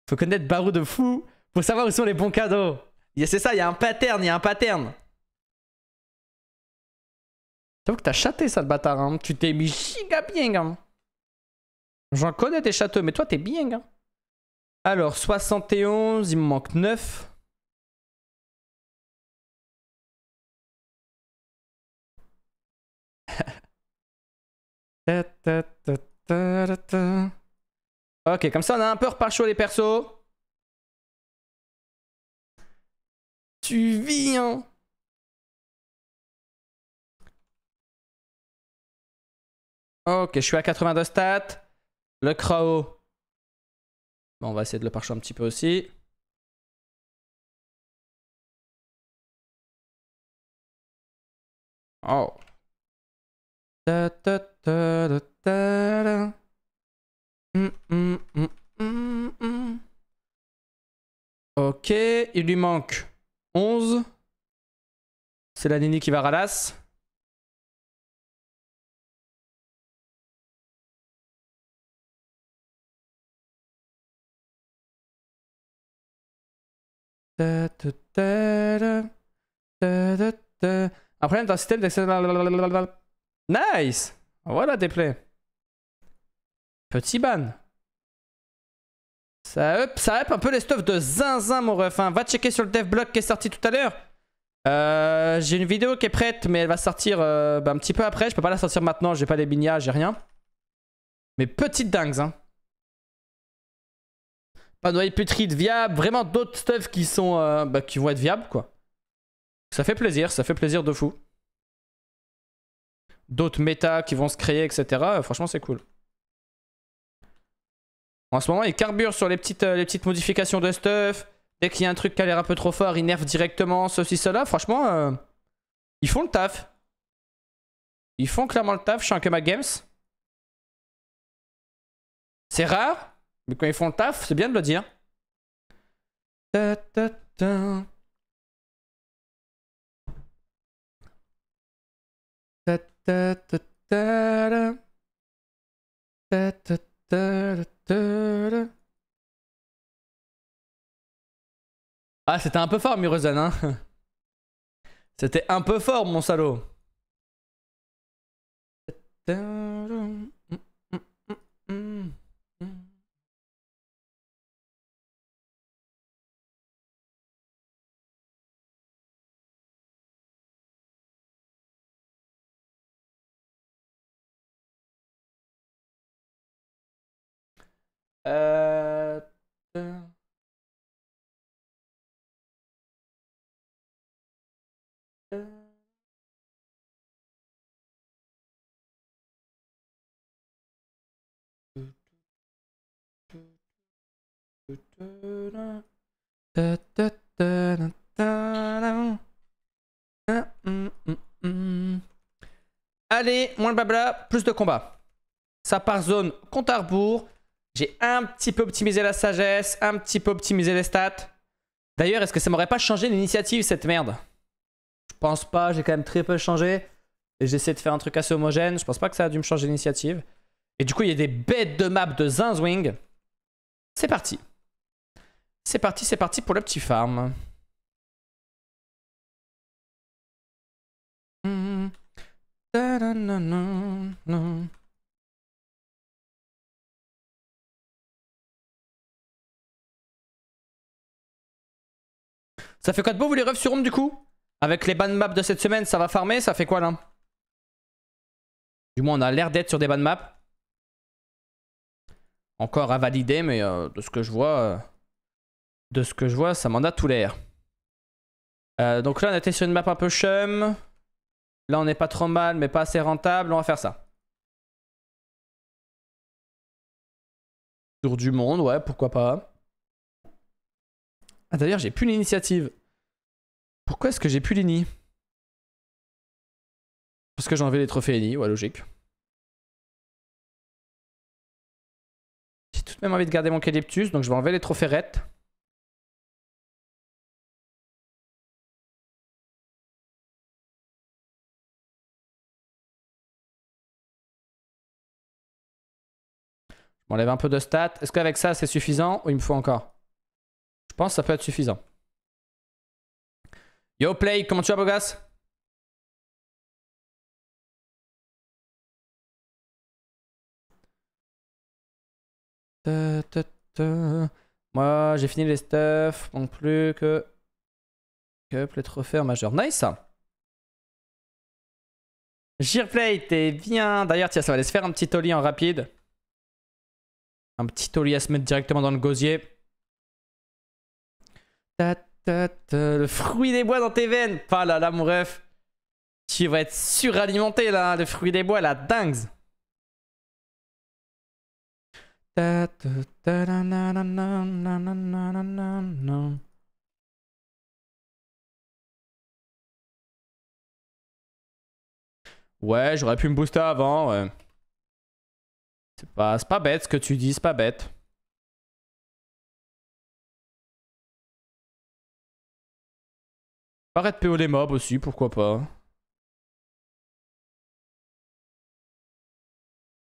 Faut connaître Barou de fou Faut savoir où sont les bons cadeaux. C'est ça, il y a un pattern, il y a un pattern. vu que t'as chaté ça, le bâtard. Hein. Tu t'es mis giga bien, J'en connais tes châteaux, mais toi, t'es bien, hein. Alors, 71, il me manque 9. ok, comme ça on a un peu reparcho les persos. Tu vis, hein Ok, je suis à 82 stats. Le Crow. Bon, on va essayer de le parcher un petit peu aussi. Oh. Ok, il lui manque 11. C'est la Nini qui va ralasse. Après, il y a un système d'accès... Nice Voilà des plays. Petit ban. Ça up, ça up un peu les stuffs de zinzin, mon ref. Hein. Va checker sur le dev block qui est sorti tout à l'heure. Euh, j'ai une vidéo qui est prête, mais elle va sortir euh, bah, un petit peu après. Je peux pas la sortir maintenant, j'ai pas les bignas, j'ai rien. Mais petite dingues, hein. Pas de putride viable, vraiment d'autres stuff qui sont, euh, bah, qui vont être viables, quoi. Ça fait plaisir, ça fait plaisir de fou d'autres méta qui vont se créer, etc. Euh, franchement, c'est cool. En ce moment, ils carbure sur les petites, euh, les petites modifications de stuff. Dès qu'il y a un truc qui a l'air un peu trop fort, Ils nervent directement ceci, cela. Franchement, euh, ils font le taf. Ils font clairement le taf chez ma Games. C'est rare, mais quand ils font le taf, c'est bien de le dire. Ah, c'était un peu fort, Mirozen, hein C'était un peu fort, mon salaud. Allez, moins de babla, plus de combat. Ça part zone compte à j'ai un petit peu optimisé la sagesse, un petit peu optimisé les stats. D'ailleurs, est-ce que ça m'aurait pas changé l'initiative, cette merde Je pense pas, j'ai quand même très peu changé. Et j'essaie de faire un truc assez homogène. Je pense pas que ça a dû me changer l'initiative. Et du coup, il y a des bêtes de map de Zinzwing. C'est parti. C'est parti, c'est parti pour le petit farm. Hum, hum, hum. Ça fait quoi de beau, vous les refs sur Rome, du coup Avec les ban maps de cette semaine, ça va farmer Ça fait quoi, là Du moins, on a l'air d'être sur des ban maps. Encore à valider, mais euh, de ce que je vois... Euh, de ce que je vois, ça m'en a tout l'air. Euh, donc là, on était sur une map un peu chum. Là, on n'est pas trop mal, mais pas assez rentable. On va faire ça. Tour du monde, ouais, pourquoi pas. Ah d'ailleurs, j'ai plus l'initiative. Pourquoi est-ce que j'ai plus l'ini Parce que j'ai enlevé les trophées ou ouais, logique. J'ai tout de même envie de garder mon calyptus, donc je vais enlever les trophées Je m'enlève un peu de stats. Est-ce qu'avec ça, c'est suffisant ou il me faut encore je pense que ça peut être suffisant. Yo Play, comment tu vas Bogas Moi j'ai fini les stuff, donc plus que, que les trophées en majeur. Nice replay, t'es bien. D'ailleurs, tiens, ça va aller faire un petit oli en rapide. Un petit oli à se mettre directement dans le gosier le fruit des bois dans tes veines. Pas là, là, mon ref. Tu vas être suralimenté, là. Le fruit des bois, la dingue. Ouais, j'aurais pu me booster avant, ouais. C'est pas, pas bête ce que tu dis, c'est pas bête. Arrête PO les mobs aussi, pourquoi pas.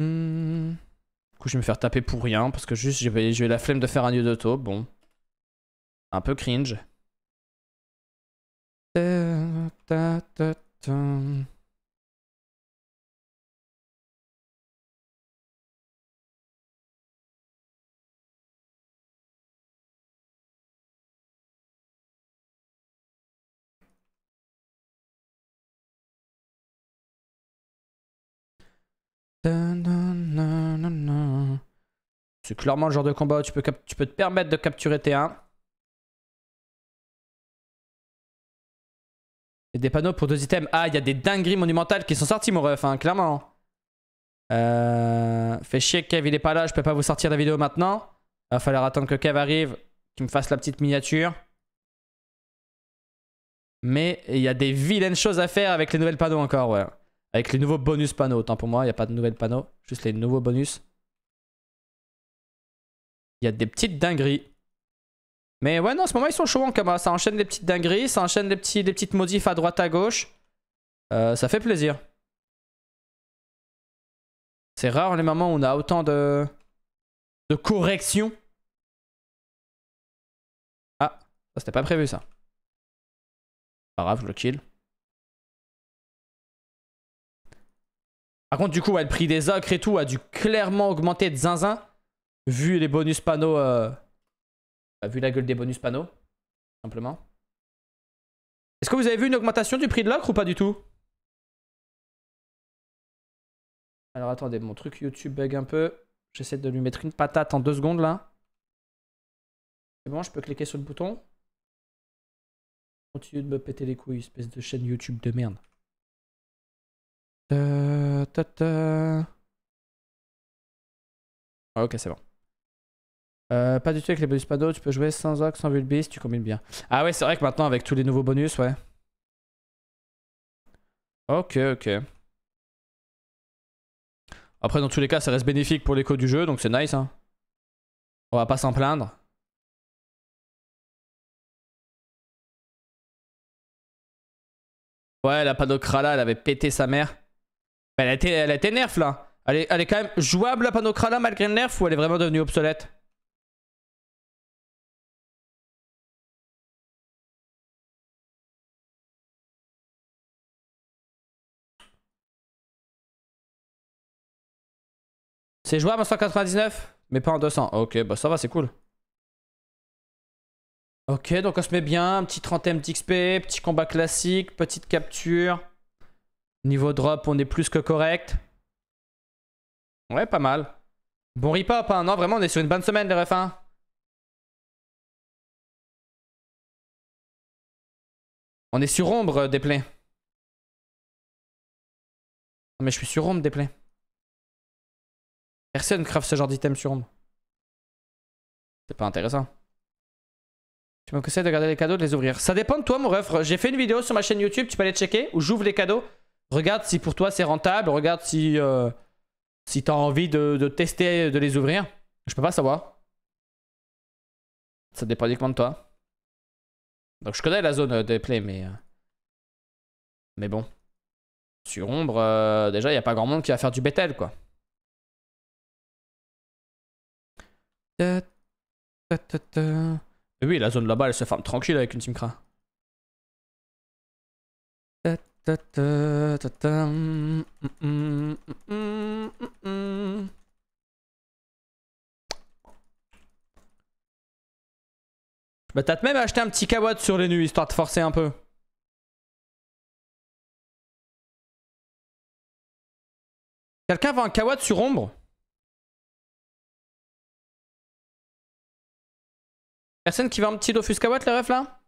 Hmm. Du coup, je vais me faire taper pour rien parce que juste j'ai la flemme de faire un de d'auto. Bon. Un peu cringe. C'est clairement le genre de combat où tu peux, te permettre de capturer T1. Il y a des panneaux pour deux items. Ah, il y a des dingueries monumentales qui sont sorties, mon ref, hein, clairement. Euh, fais chier que Kev, il est pas là, je peux pas vous sortir la vidéo maintenant. Il va falloir attendre que Kev arrive, qu'il me fasse la petite miniature. Mais il y a des vilaines choses à faire avec les nouvelles panneaux encore, ouais. Avec les nouveaux bonus panneaux, autant pour moi, il n'y a pas de nouvelles panneaux, juste les nouveaux bonus. Il y a des petites dingueries. Mais ouais, non, en ce moment, ils sont chauds en Kaba. Ça enchaîne des petites dingueries, ça enchaîne des, petits, des petites modifs à droite à gauche. Euh, ça fait plaisir. C'est rare les moments où on a autant de, de corrections. Ah, ça c'était pas prévu ça. Pas grave, je le kill. Par contre, du coup, le prix des acres et tout a dû clairement augmenter de zinzin. Vu les bonus panneaux. Euh, bah, vu la gueule des bonus panneaux. Simplement. Est-ce que vous avez vu une augmentation du prix de l'acre ou pas du tout Alors attendez, mon truc YouTube bug un peu. J'essaie de lui mettre une patate en deux secondes là. C'est bon, je peux cliquer sur le bouton. Continue de me péter les couilles, espèce de chaîne YouTube de merde. Ah, ok, c'est bon. Euh, pas du tout avec les bonus panneaux, tu peux jouer sans ox, sans vulbis, tu combines bien. Ah ouais, c'est vrai que maintenant avec tous les nouveaux bonus, ouais. Ok, ok. Après, dans tous les cas, ça reste bénéfique pour l'écho du jeu, donc c'est nice. Hein. On va pas s'en plaindre. Ouais, la là, elle avait pété sa mère elle a, été, nerf là. Elle est, elle est quand même jouable la Panocrala malgré le nerf ou elle est vraiment devenue obsolète C'est jouable en 199 Mais pas en 200. Ok, bah ça va, c'est cool. Ok, donc on se met bien. Un petit 30 d'XP, petit combat classique, petite capture. Niveau drop, on est plus que correct. Ouais, pas mal. Bon rip-up, hein. Non, vraiment, on est sur une bonne semaine, les refs, hein. On est sur ombre, euh, des plaies. Non, mais je suis sur ombre, des plaies. Personne craft ce genre d'item sur ombre. C'est pas intéressant. Tu me conseilles de garder les cadeaux, de les ouvrir. Ça dépend de toi, mon ref. J'ai fait une vidéo sur ma chaîne YouTube, tu peux aller checker, où j'ouvre les cadeaux. Regarde si pour toi c'est rentable, regarde si, euh, si t'as envie de, tester, de les ouvrir. Je peux pas savoir. Ça dépend uniquement de toi. Donc je connais la zone euh, des play, mais... Euh, mais bon. Sur Ombre, déjà, il n'y a pas grand monde qui va faire du Bethel, quoi. Oui, la zone là-bas, elle se ferme tranquille avec une Simcra. Ta ta ta bah t'as même acheté un petit kawatt sur les nuits histoire de forcer un peu. Quelqu'un vend un kawatt sur ombre Personne qui vend un petit Dofus kawatt les refs là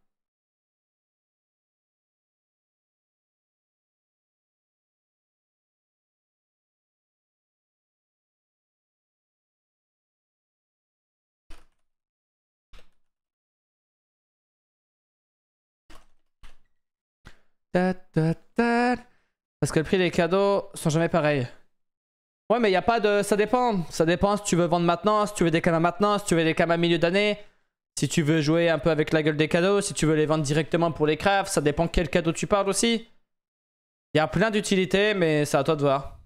Parce que le prix des cadeaux sont jamais pareils. Ouais, mais il a pas de. Ça dépend. Ça dépend si tu veux vendre maintenant, si tu veux des camas maintenant, si tu veux des à milieu d'année, si tu veux jouer un peu avec la gueule des cadeaux, si tu veux les vendre directement pour les crafts. Ça dépend quel cadeau tu parles aussi. Il y a plein d'utilités, mais c'est à toi de voir.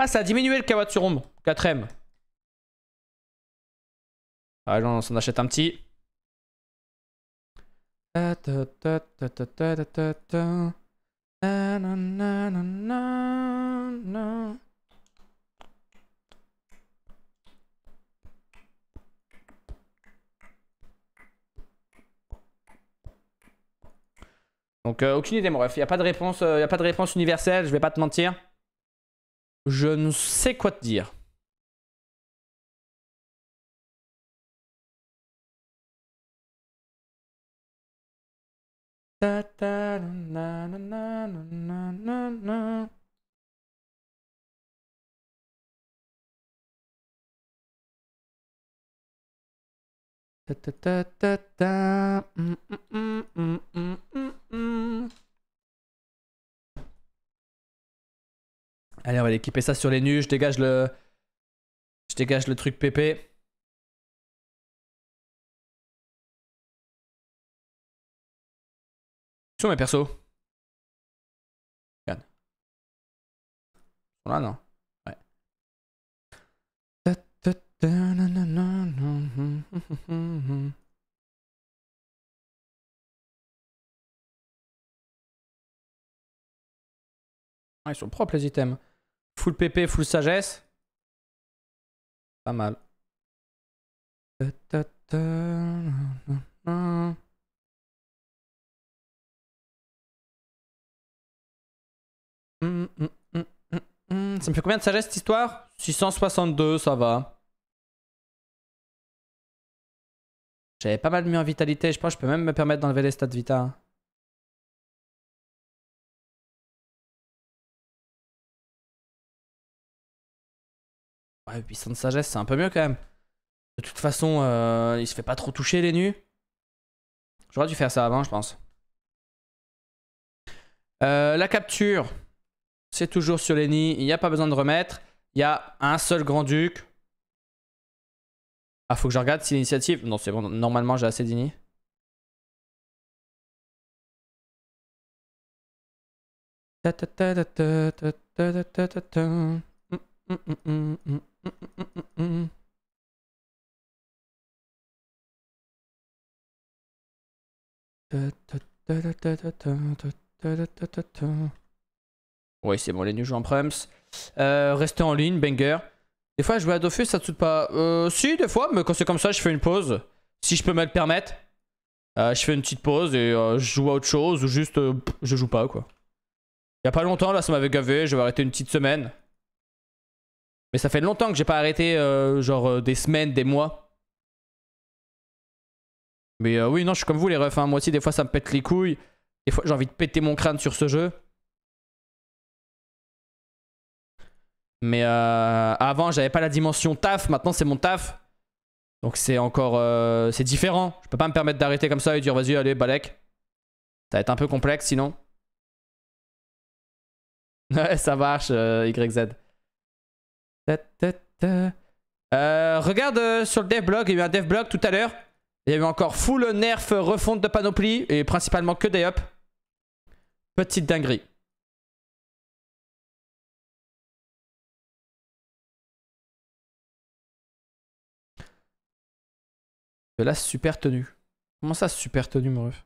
Ah, ça a diminué le ombre 4ème. Allons, on s'en achète un petit. Donc euh, aucune idée mon ref, il n'y a, pas de réponse, euh, a pas de réponse universelle, je vais pas te mentir. Je ne sais quoi te dire. Ta ta Allez, on va l'équiper ça sur les nus. Je dégage le. Je dégage le truc pépé. Sur mes persos. Regarde. Là, non. Ouais. Ah, ils sont propres les items. Full PP, full sagesse. Pas mal. Hum, hum, hum, ça me fait combien de sagesse cette histoire 662, ça va. J'avais pas mal mis en vitalité, je pense que je peux même me permettre d'enlever les stats vita. Ouais, 800 de sagesse, c'est un peu mieux quand même. De toute façon, euh, il se fait pas trop toucher les nus. J'aurais dû faire ça avant, je pense. Euh, la capture. C'est toujours sur les nids. Il n'y a pas besoin de remettre. Il y a un seul grand-duc. Ah, faut que je regarde si l'initiative. Non, c'est bon. Normalement, j'ai assez d'ini. Ouais c'est bon, les nus jouent en Euh, rester en ligne, banger. Des fois, jouer à Dofus, ça te saute pas. Euh, si, des fois, mais quand c'est comme ça, je fais une pause. Si je peux me le permettre, euh, je fais une petite pause et euh, je joue à autre chose ou juste euh, je joue pas, quoi. Il y a pas longtemps, là, ça m'avait gavé, je vais arrêter une petite semaine. Mais ça fait longtemps que j'ai pas arrêté, genre des semaines, des mois. Mais oui, non, je suis comme vous, les refs. Hein. Moi aussi, des fois, ça me pète les couilles. Des fois, j'ai envie de péter mon crâne sur ce jeu. Mais euh, avant, j'avais pas la dimension taf. Maintenant, c'est mon taf. Donc c'est encore... Euh, c'est différent. Je peux pas me permettre d'arrêter comme ça et dire vas-y, allez, balek. Ça va être un peu complexe sinon. *laughs* Ouais, ça marche, euh, YZ. regarde sur le dev blog, il y a eu un dev blog tout à l'heure. Il y a eu encore full nerf refonte de panoplie et principalement que des up. Petite dinguerie. De la super tenue. Comment ça, super tenue, mon ref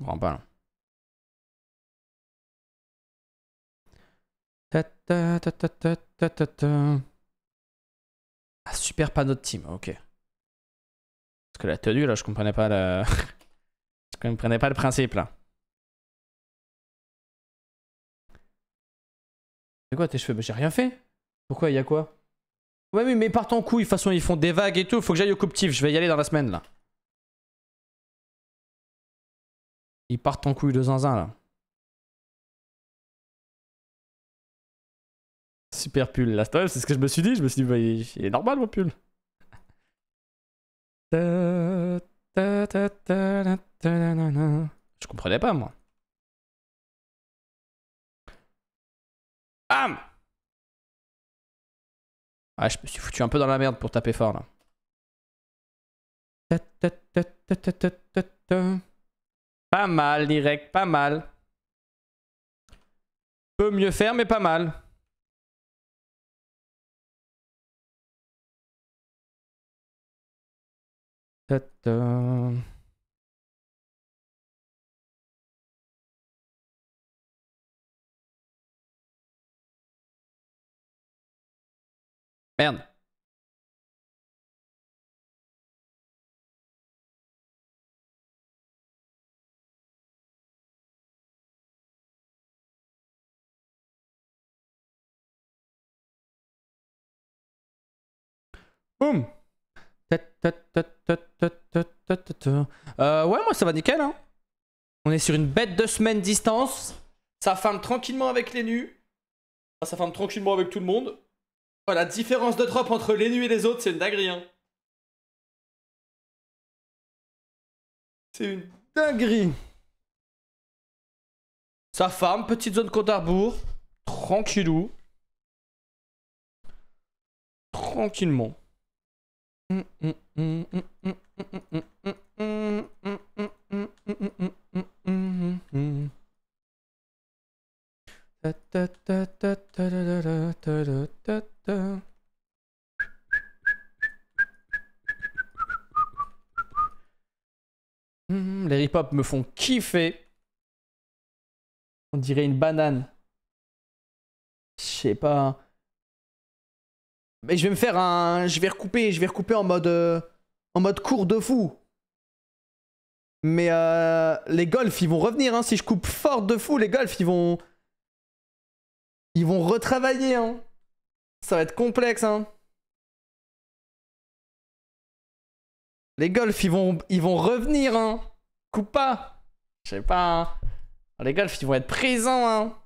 Bon, pas Ah, super panneau de team, ok. Parce que la tenue, là, je comprenais pas le... *laughs* je comprenais pas le principe, là. C'est quoi tes cheveux Bah j'ai rien fait. Pourquoi Il y a quoi Ouais mais mais partent en couille, de toute façon ils font des vagues et tout, faut que j'aille au coupe-tif, je vais y aller dans la semaine là. Ils partent en couille de zinzin là. Super pull, là c'est ce que je me suis dit, je me suis dit bah, il est normal mon pull. Je comprenais pas moi. Bam Ah, je me suis foutu un peu dans la merde pour taper fort là. Pas mal, direct, pas mal. Peut mieux faire, mais pas mal. Merde. Boum. Euh, ouais, moi ça va nickel. Hein. On est sur une bête de semaines distance. Ça ferme tranquillement avec les nus. Ça ferme tranquillement avec tout le monde. Oh, la différence de trop entre les nuits et les autres, c'est une dinguerie, hein. C'est une dinguerie. Sa femme, petite zone côte d'arbour Tranquillou. Tranquillement. Mmh, les hip hop me font kiffer. On dirait une banane. Je sais pas. Mais je vais me faire un. Je vais recouper. Je vais recouper en mode. Euh, en mode court de fou. Mais euh, les golfs, ils vont revenir. Hein. Si je coupe fort de fou, les golfs, ils vont. Ils vont retravailler. Hein. Ça va être complexe, hein. Les golfs, ils vont, ils vont revenir, hein. Coupe pas. Je sais pas. Hein. Les golfs, ils vont être présents, hein.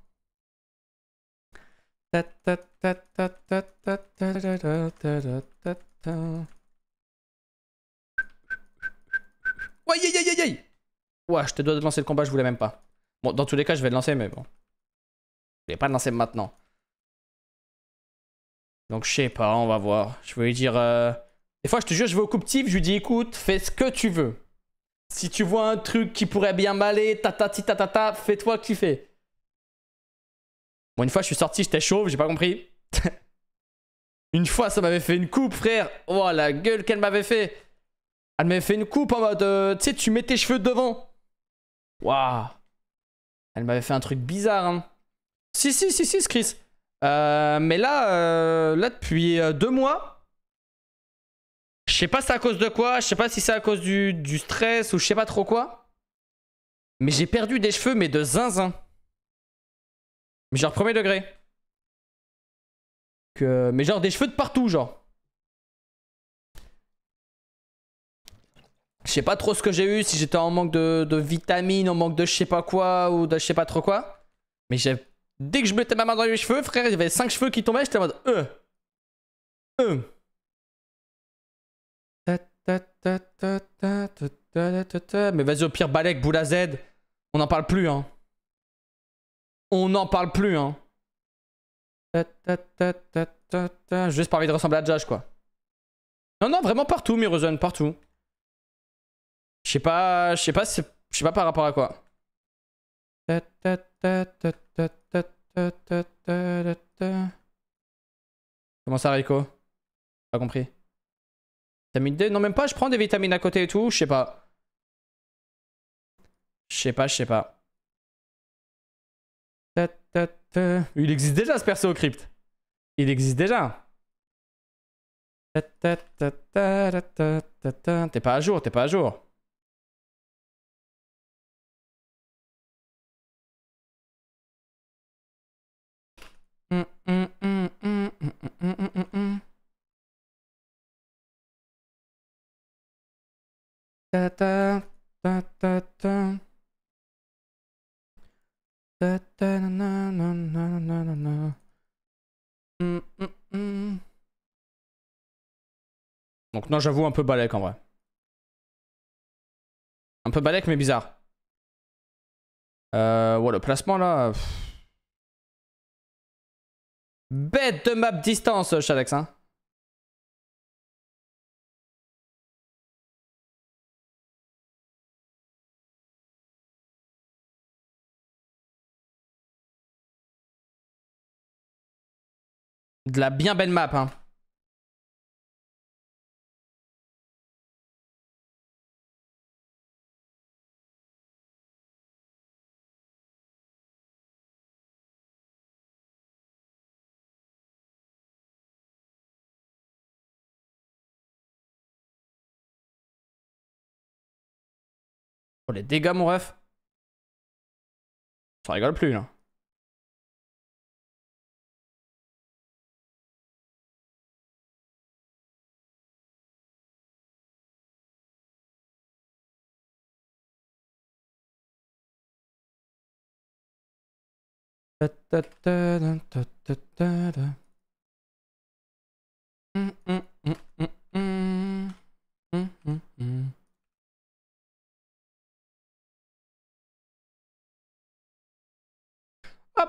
Ouais, aïe, aïe, aïe, Ouais, je te dois de lancer le combat, je voulais même pas. Bon, dans tous les cas, je vais le lancer, mais bon. Je vais pas le lancer maintenant. Donc je sais pas, on va voir. Je voulais dire... Euh, des fois, je te jure, je vais au coupe type, je lui dis, écoute, fais ce que tu veux. Si tu vois un truc qui pourrait bien m'aller, ta ta ta, ta, fais-toi kiffer. Bon, une fois, je suis sorti, j'étais chauve, j'ai pas compris. *laughs* une fois, ça m'avait fait une coupe, frère. Oh, la gueule qu'elle m'avait fait. Elle m'avait fait une coupe en mode, euh, tu sais, tu mets tes cheveux devant. Waouh. Elle m'avait fait un truc bizarre, hein. Si, si, si, si, Chris. Euh, mais là, euh, là depuis euh, deux mois, je sais pas c'est à cause de quoi, je sais pas si c'est à cause du, stress ou je sais pas trop quoi. Mais j'ai perdu des cheveux, mais de zinzin. Mais genre premier degré. mais genre des cheveux de partout, genre. Je sais pas trop ce que j'ai eu, si j'étais en manque de, de vitamines, en manque de je sais pas quoi ou de je sais pas trop quoi. Mais j'ai Dès que je mettais ma main dans les cheveux, frère, il y avait 5 cheveux qui tombaient, j'étais en mode euh. Euh. Mais vas-y, au pire, Balek, Boula Z, on n'en parle plus, hein. On n'en parle plus, hein. Juste pas envie de ressembler à Josh, quoi. Non, non, vraiment partout, Mirozone, partout. Je sais pas, je sais pas, je sais pas par rapport à quoi. Comment ça, Rico Pas compris. Vitamine D Non, même pas, je prends des vitamines à côté et tout, je sais pas. Je sais pas, je sais pas. Il existe déjà ce perso au crypt. Il existe déjà. T'es pas à jour, t'es pas à jour. Donc non, j'avoue un peu balèque en vrai. Un peu balèque mais bizarre. Euh, ouais, le placement là. Bête de map distance, Shadex Hein. De la bien belle map, hein. Oh, les dégâts, mon ref. Ça rigole plus, là. Hop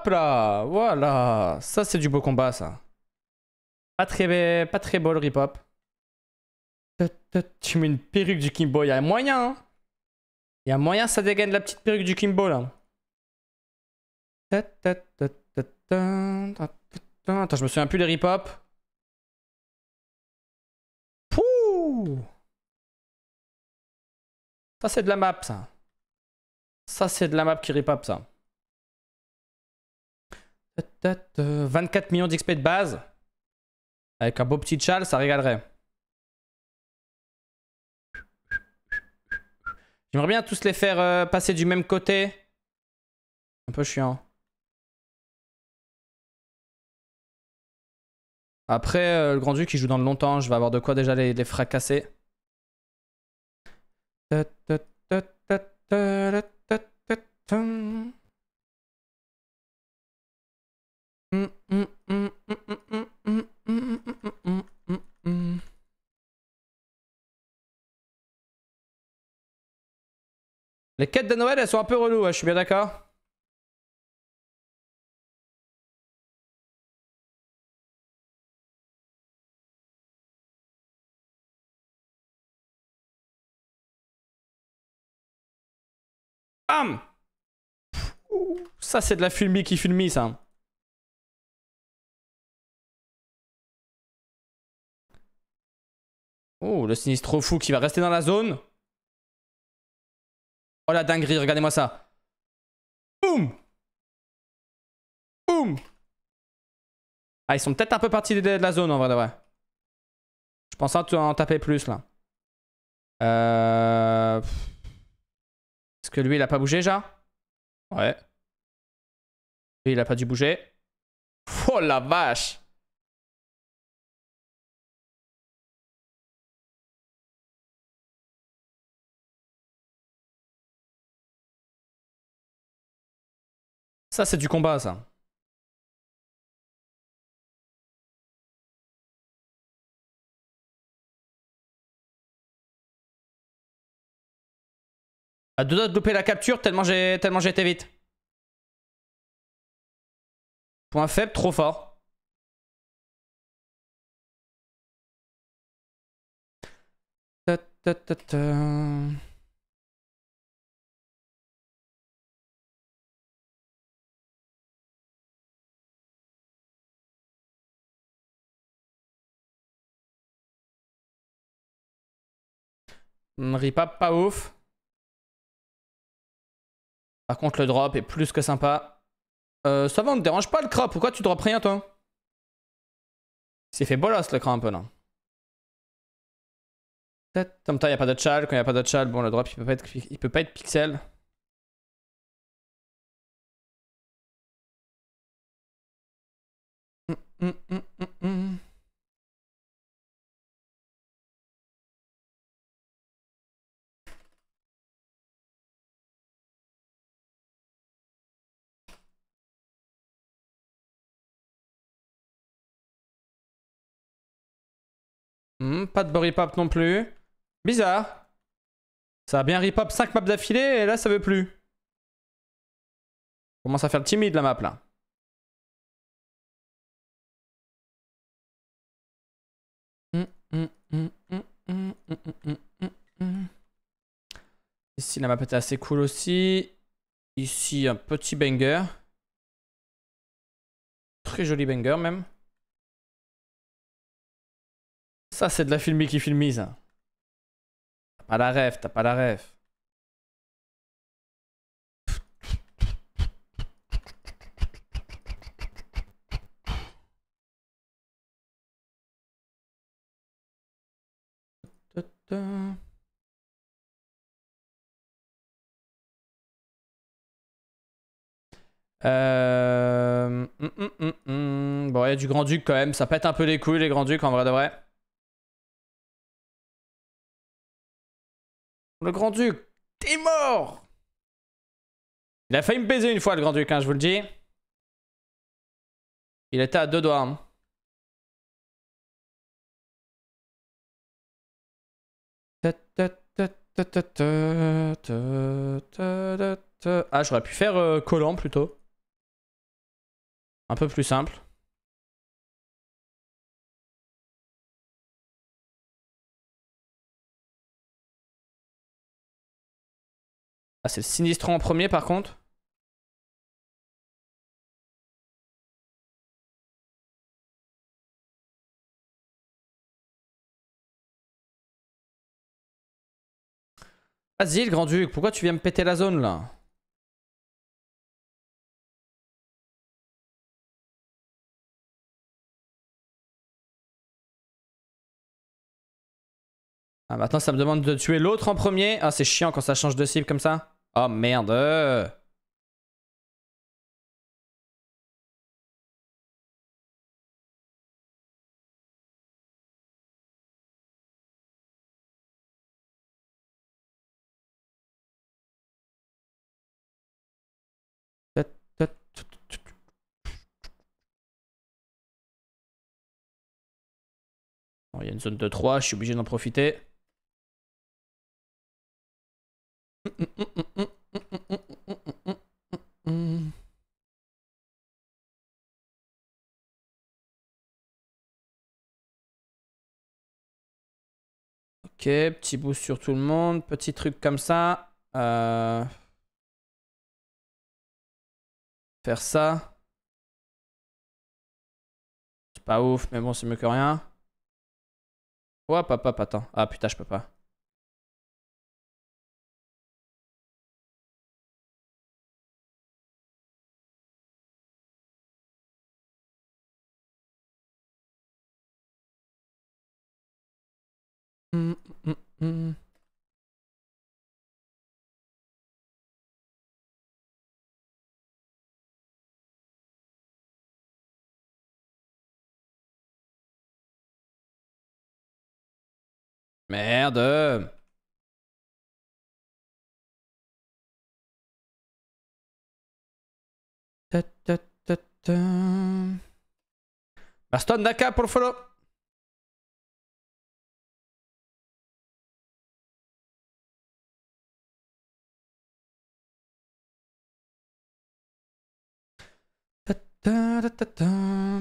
là, voilà, ça c'est du beau combat ça. Pas très, pas très beau le rip-hop. Tu mets une perruque du Kimbo, il y a moyen. Il hein. y a moyen ça dégaine la petite perruque du Kimbo là. Attends, je me souviens plus des rip-hop. Ça, c'est de la map, ça. Ça, c'est de la map qui rip-hop, ça. 24 millions d'XP de base. Avec un beau petit châle ça régalerait. J'aimerais bien tous les faire euh, passer du même côté. Un peu chiant. Après, euh, le Grand-Duc, il joue dans le longtemps. Je vais avoir de quoi déjà les, fracasser. Les quêtes de Noël, elles sont un peu reloues, je suis bien d'accord. Ça, c'est de la fumée qui fume, ça. Oh, le sinistre fou qui va rester dans la zone. Oh la dinguerie, regardez-moi ça. Boum Boum Ah, ils sont peut-être un peu partis de la zone en vrai Je pense en taper plus là. Euh que lui, il a pas bougé, déjà Ouais. Lui, il a pas dû bouger. Oh la vache Ça, c'est du combat, ça. A ah, deux doigts de louper la capture tellement j'ai tellement j'ai été vite. Point faible, trop fort. Ta ta ta pas ouf. Par contre, le drop est plus que sympa. Euh, ça va, on ne dérange pas le crap. Pourquoi tu drops rien, toi C'est fait bolos le crap un peu là. Comme ça, il n'y a pas de chal. Quand il n'y a pas de chal, bon, le drop, il peut pas être, il peut pas être pixel. Hum, hum, hum. Hmm, pas de pop non plus. Bizarre. Ça a bien ripop 5 maps d'affilée et là ça veut plus. On commence à faire timide la map là. Ici la map était assez cool aussi. Ici un petit banger. Très joli banger même. Ça, c'est de la filmie qui filmise. T'as pas la rêve, t'as pas la rêve. Euh, hum, hum, hum, bon, il y a du Grand-Duc quand même. Ça pète un peu les couilles, les Grands-Ducs, en vrai de vrai. Le grand-duc, t'es mort Il a failli me baiser une fois, le grand-duc, hein, je vous le dis. Il était à deux doigts. Ah, j'aurais pu faire euh, collant plutôt. Un peu plus simple. Ah, c'est le en premier par contre. Vas-y, ah, le Grand-Duc, pourquoi tu viens me péter la zone là Ah, maintenant ça me demande de tuer l'autre en premier. Ah, c'est chiant quand ça change de cible comme ça. Oh merde. Euh. il y a une zone de 3, je suis obligé d'en profiter. Hum, hum, hum, Ok, petit boost sur tout le monde. Petit truc comme ça. Euh, faire ça. C'est pas ouf, mais bon, c'est mieux que rien. Oh, papa, attends. Ah putain, je peux pas. de... Baston t'a pour follow.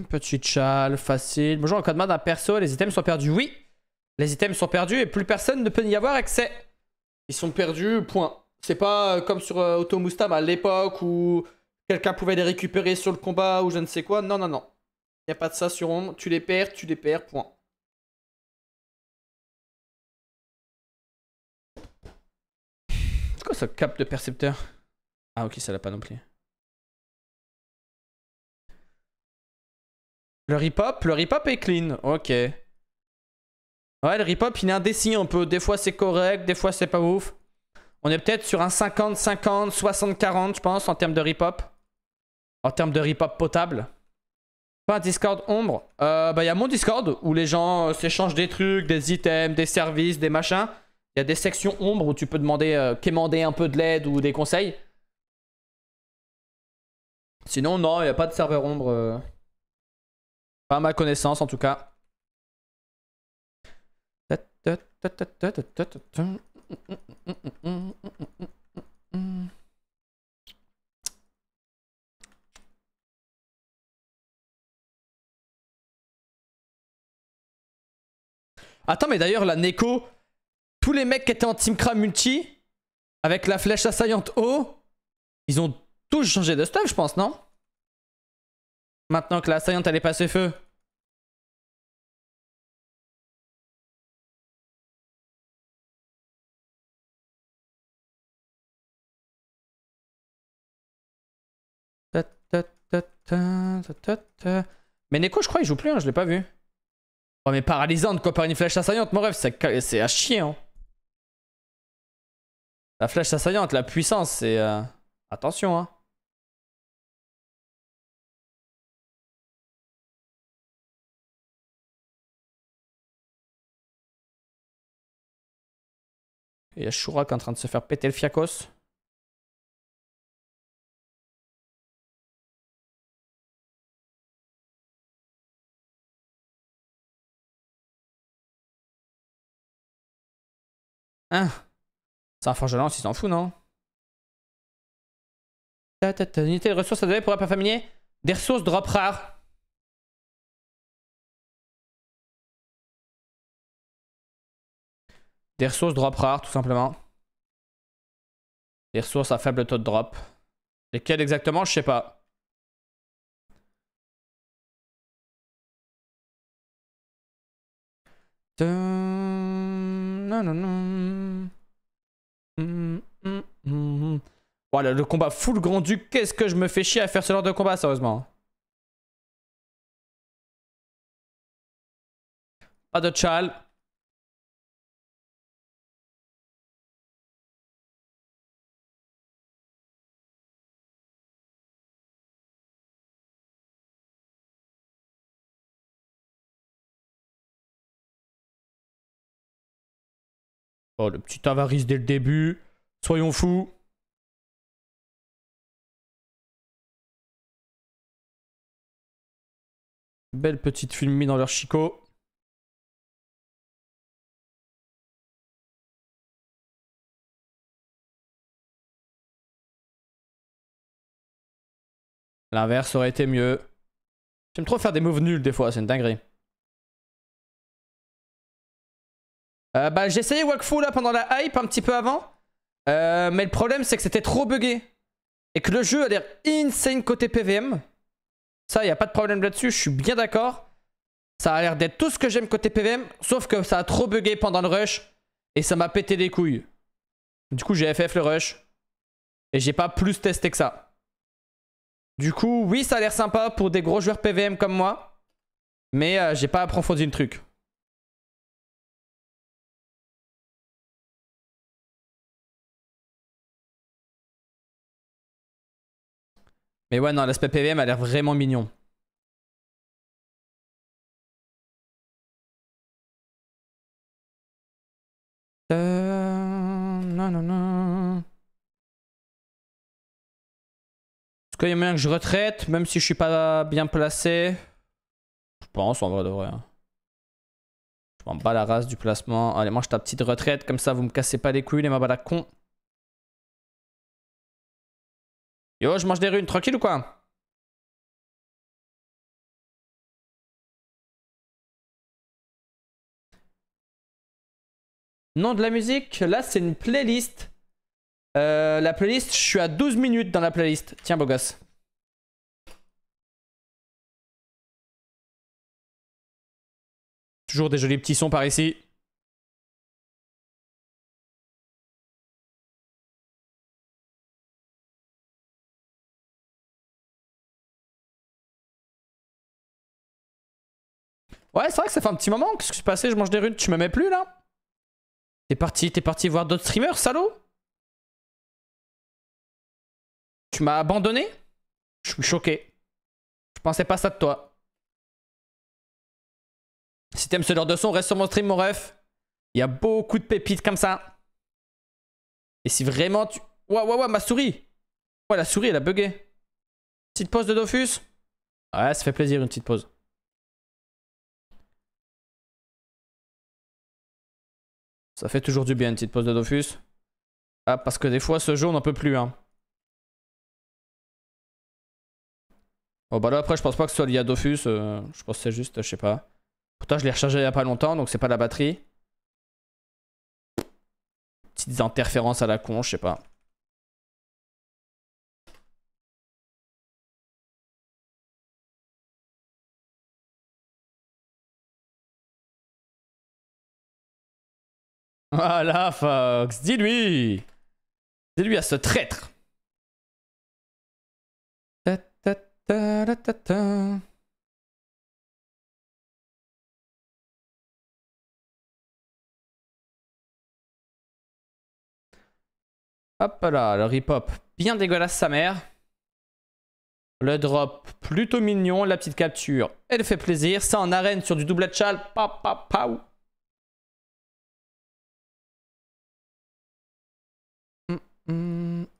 Petit chal, facile. Bonjour, encodement d'un perso, les items sont perdus. Oui, les items sont perdus et plus personne ne peut y avoir accès. Ils sont perdus, point. C'est pas euh, comme sur euh, auto à l'époque où quelqu'un pouvait les récupérer sur le combat ou je ne sais quoi. Non, non, non. Il a pas de ça sur Ombre. Tu les perds, tu les perds, point. Qu'est-ce quoi ce cap de percepteur Ah ok, ça l'a pas non plus. Le hip hop le hip hop est clean, ok. Ouais, le rip il est indécis un peu. Des fois, c'est correct, des fois, c'est pas ouf. On est peut-être sur un 50-50, 60-40, je pense, en termes de rip En termes de rip potable. Pas un Discord ombre. Euh, bah, il y a mon Discord où les gens euh, s'échangent des trucs, des items, des services, des machins. Il y a des sections ombre où tu peux demander, euh, quémander un peu de l'aide ou des conseils. Sinon, non, il n'y a pas de serveur ombre. Pas à ma connaissance, en tout cas. Attends, mais d'ailleurs, la Neko, tous les mecs qui étaient en Team Cram multi, avec la flèche assaillante haut, ils ont tous changé de stuff, je pense, non Maintenant que l'assaillante, elle est passée feu. mais Neko, je crois, il joue plus, hein, je l'ai pas vu. Oh, mais paralysante, quoi, par une flèche assaillante, mon rêve, c'est à chien. Hein. La flèche assaillante, la puissance, c'est... Euh, attention, hein. Il y a Shurak en train de se faire péter le fiacos. Hein Ça, lance, il s'en fout, non Unité de ressources à donner pour un familier Des ressources drop rares. Des ressources drop rares, tout simplement. Des ressources à faible taux de drop. Lesquelles exactement, je sais pas. Non, non, non. Hum, hum, hum, voilà, le combat full grand-duc. Qu'est-ce que je me fais chier à faire ce genre de combat, sérieusement. Pas de chal. Oh, le petit avarice dès le début. Soyons fous. Belle petite fumée dans leur chicot. L'inverse aurait été mieux. J'aime trop faire des moves nuls des fois, c'est une dinguerie. Euh, bah, j'ai essayé Wakfu là pendant la hype un petit peu avant. Euh, mais le problème, c'est que c'était trop buggé. Et que le jeu a l'air insane côté PVM. Ça, il a pas de problème là-dessus, je suis bien d'accord. Ça a l'air d'être tout ce que j'aime côté PVM, sauf que ça a trop buggé pendant le rush. Et ça m'a pété les couilles. Du coup, j'ai FF le rush. Et j'ai pas plus testé que ça. Du coup, oui, ça a l'air sympa pour des gros joueurs PVM comme moi. Mais euh, j'ai pas approfondi le truc. Mais ouais, non, l'aspect PVM a l'air vraiment mignon. Est-ce qu'il y a moyen que je retraite, même si je suis pas bien placé Je pense, en vrai de vrai. Hein. Je m'en bats la race du placement. Allez, moi je ta petite retraite, comme ça vous me cassez pas les couilles, les ma la con. Yo, je mange des runes, tranquille ou quoi Nom de la musique, là c'est une playlist. Euh, la playlist, je suis à 12 minutes dans la playlist. Tiens, beau gosse. Toujours des jolis petits sons par ici. Ouais, c'est vrai que ça fait un petit moment. Qu'est-ce qui s'est passé Je mange des runes. Tu me mets plus là T'es parti, t'es parti voir d'autres streamers, salaud Tu m'as abandonné Je suis choqué. Je pensais pas ça de toi. Si t'aimes ce genre de son, reste sur mon stream, mon ref. Il y a beaucoup de pépites comme ça. Et si vraiment tu. Ouah, ouah, ouah, ma souris Ouais, la souris, elle a bugué. Petite pause de Dofus Ouais, ça fait plaisir, une petite pause. Ça fait toujours du bien une petite pause de Dofus. Ah, parce que des fois, ce jour, on n'en peut plus. Hein. Bon, oh, bah là, après, je pense pas que ce soit lié à Dofus. Euh, je pense que c'est juste, je sais pas. Pourtant, je l'ai rechargé il y a pas longtemps, donc c'est pas la batterie. Petites interférences à la con, je sais pas. Voilà, Fox, dis-lui Dis-lui à ce traître Hop là, le rip-hop bien dégueulasse sa mère. Le drop plutôt mignon, la petite capture, elle fait plaisir. Ça en arène sur du double atchal, pa pa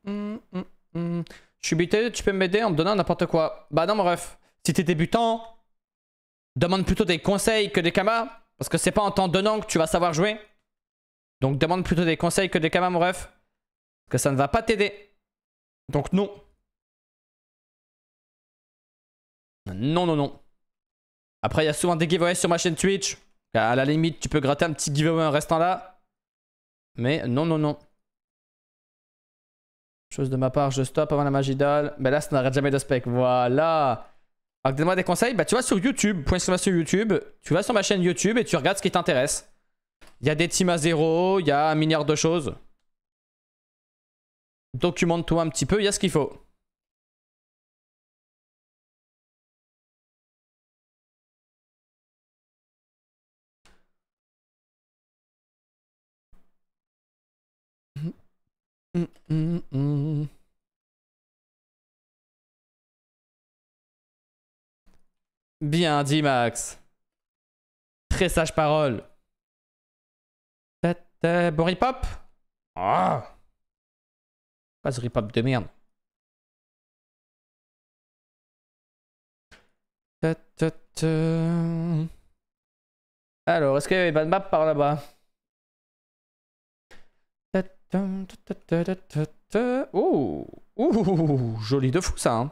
Je suis buté, tu peux m'aider en me donnant n'importe quoi. Bah non, mon ref. Si t'es débutant, demande plutôt des conseils que des camas, Parce que c'est pas en t'en donnant que tu vas savoir jouer. Donc demande plutôt des conseils que des camas, mon ref. Parce que ça ne va pas t'aider. Donc non. Non, non, non. Après, il y a souvent des giveaways sur ma chaîne Twitch. À la limite, tu peux gratter un petit giveaway en restant là. Mais non, non, non. Chose de ma part, je stoppe avant la magie d'Al. Mais là, ça n'arrête jamais de spec. Voilà. Alors, donne-moi des conseils. Bah, tu vas sur YouTube. Point sur YouTube. Tu vas sur ma chaîne YouTube et tu regardes ce qui t'intéresse. Il y a des teams à zéro. Il y a un milliard de choses. Documente-toi un petit peu. Il y a ce qu'il faut. Hum, hum, hum, Bien dit, Max. Très sage parole. Bon Boripop Ah Pas ce ripop de merde. Alors, est-ce qu'il y avait une map par là-bas Oh Ouh, joli de fou ça hein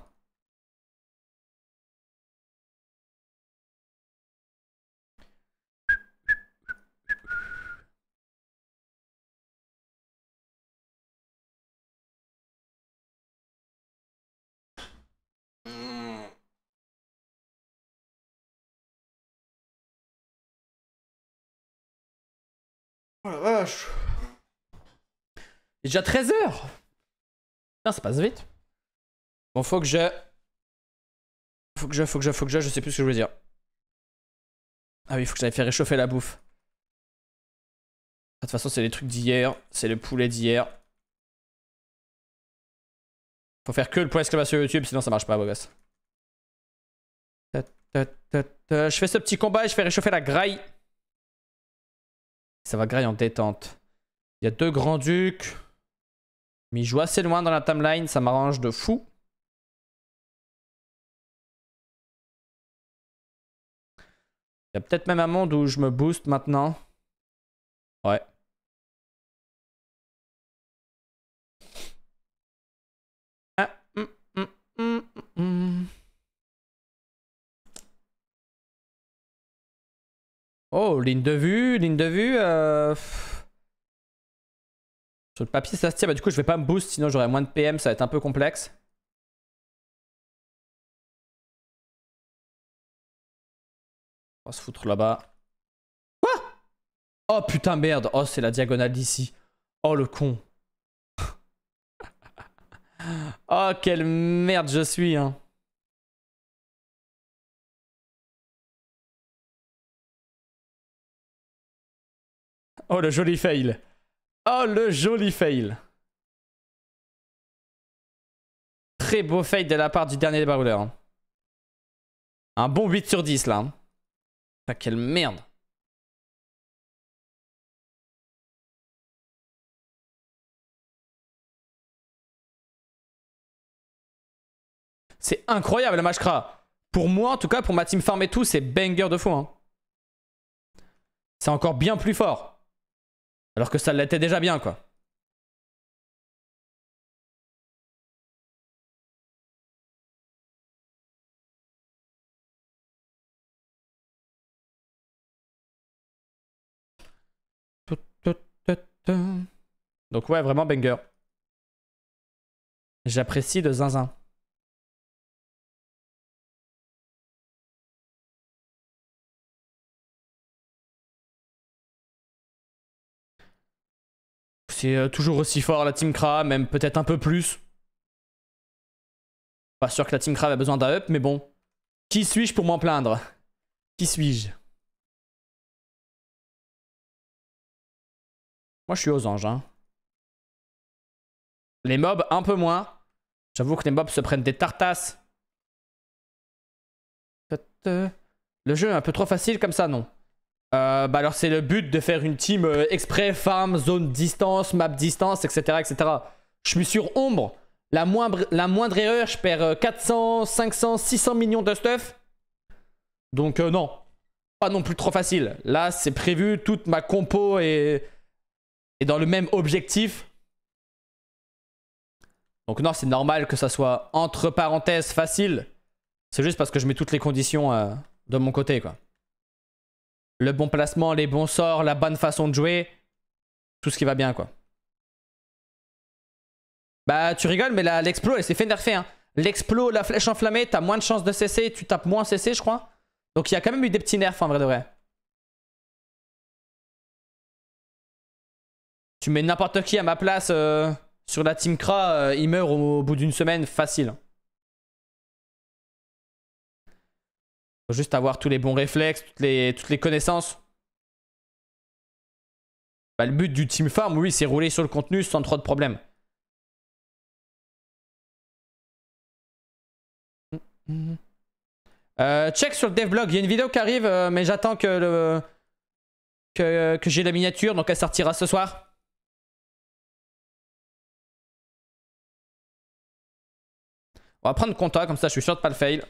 Oh la déjà 13h ça passe vite. Bon, faut que je... Faut que je, faut que je, faut que je, je sais plus ce que je veux dire. Ah oui, faut que j'aille faire réchauffer la bouffe. De toute façon, c'est les trucs d'hier, c'est le poulet d'hier. Faut faire que le point exclamation YouTube, sinon ça marche pas, beau gosse. Je fais ce petit combat et je fais réchauffer la graille. Ça va griller en détente. Il y a deux grands ducs. Mais il joue assez loin dans la timeline, ça m'arrange de fou. Il y a peut-être même un monde où je me booste maintenant. Ouais. Ah, hum, hum, hum, Oh, ligne de vue, ligne de vue. Euh, Sur le papier, ça se tient. Bah, du coup, je vais pas me boost, sinon j'aurai moins de PM, ça va être un peu complexe. On va se foutre là-bas. Quoi Oh putain, merde. Oh, c'est la diagonale d'ici. Oh, le con. *laughs* oh, quelle merde je suis, hein. Oh, le joli fail. Oh, le joli fail. Très beau fail de la part du dernier débarrouleur. Hein. Un bon 8 sur 10, là. Hein. Ah, quelle merde. C'est incroyable le Mashkra. Pour moi, en tout cas, pour ma team farm et tout, c'est banger de fou. Hein. C'est encore bien plus fort. Alors que ça l'était déjà bien, quoi. Donc ouais, vraiment banger. J'apprécie de zinzin. C'est euh, toujours aussi fort la Team Kra, même peut-être un peu plus. Pas sûr que la Team Kra ait besoin d'un up, mais bon. Qui suis-je pour m'en plaindre Qui suis-je Moi, je suis aux anges. Hein. Les mobs, un peu moins. J'avoue que les mobs se prennent des tartasses. Le jeu est un peu trop facile comme ça, non euh, bah alors c'est le but de faire une team euh, exprès, farm, zone distance, map distance, etc. etc. Je suis sur ombre. La moindre, la moindre erreur, je perds 400, 500, 600 millions de stuff. Donc euh, non, pas non plus trop facile. Là c'est prévu, toute ma compo est, est dans le même objectif. Donc non, c'est normal que ça soit entre parenthèses facile. C'est juste parce que je mets toutes les conditions de mon côté quoi le bon placement, les bons sorts, la bonne façon de jouer, tout ce qui va bien quoi. Bah tu rigoles mais l'explo elle s'est fait nerfer hein. L'explo, la flèche enflammée, t'as moins de chances de cesser, tu tapes moins cesser je crois. Donc il y a quand même eu des petits nerfs en vrai de vrai. Tu mets n'importe qui à ma place euh, sur la team Kra, euh, il meurt au bout d'une semaine facile. Hein. juste avoir tous les bons réflexes, toutes les, toutes les connaissances. Bah, le but du team farm, oui, c'est rouler sur le contenu sans trop de problèmes. Euh, check sur le dev blog. il y a une vidéo qui arrive, euh, mais j'attends que, le... que, que j'ai la miniature, donc elle sortira ce soir. On va prendre compta, hein, comme ça je suis sûr de pas le fail.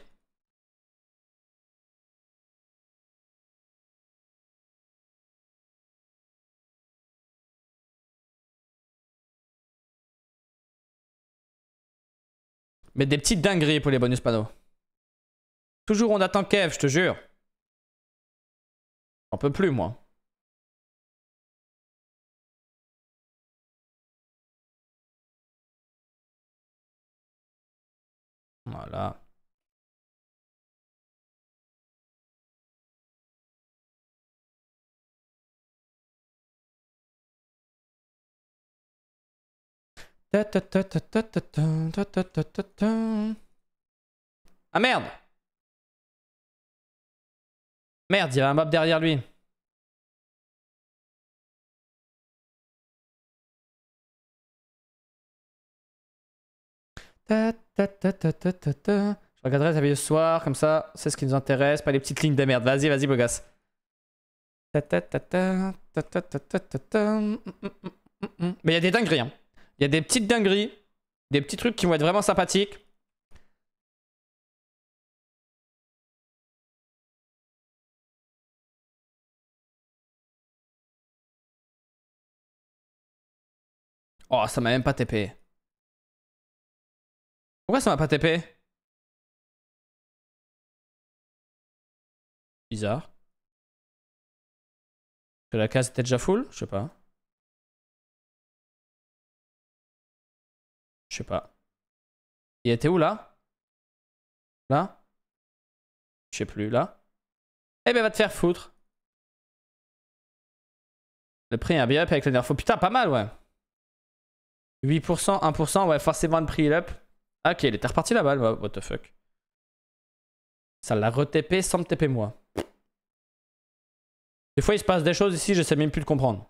Mais des petites dingueries pour les bonus panneaux. Toujours on attend Kev, je te jure. J'en peux plus, moi. Voilà. Ah merde Merde, il y a un mob derrière lui. Je regarderai ta vidéo ce soir, comme ça, c'est ce qui nous intéresse, pas les petites lignes de merde. Vas-y, vas-y, beau gosse. Mais il y a des dingueries, hein. Il y a des petites dingueries. Des petits trucs qui vont être vraiment sympathiques. Oh, ça m'a même pas TP. Pourquoi ça m'a pas TP Bizarre. Que la case était déjà full Je sais pas. Je sais pas. Il était où là Là Je sais plus, là Eh ben va te faire foutre. Le prix un bien up avec la dernière Putain, pas mal, ouais. 8%, 1%, ouais, forcément le prix est up. Ah, ok, il était reparti là-bas. what the fuck. Ça l'a retépé sans me TP moi. Des fois, il se passe des choses ici, je sais même plus le comprendre.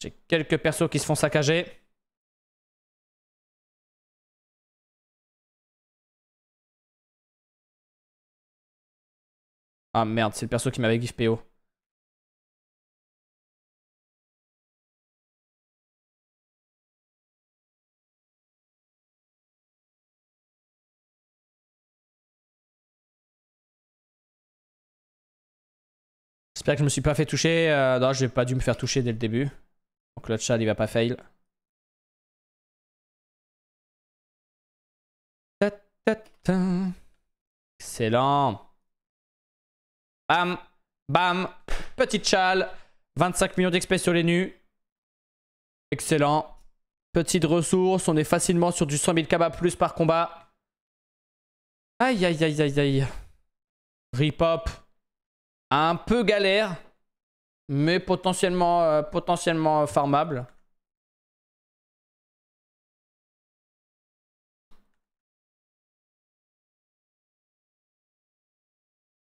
J'ai quelques persos qui se font saccager. Ah merde, c'est le perso qui m'avait give PO. Oh. J'espère que je me suis pas fait toucher. Non, euh, non, j'ai pas dû me faire toucher dès le début. Donc le chat il va pas fail. Excellent. Bam, bam, petite chal. 25 millions d'XP sur les nus. Excellent. Petite ressource, on est facilement sur du 100 000 kaba plus par combat. Aïe, aïe, aïe, aïe, aïe. Rip-up. Un peu galère, mais potentiellement, euh, potentiellement farmable.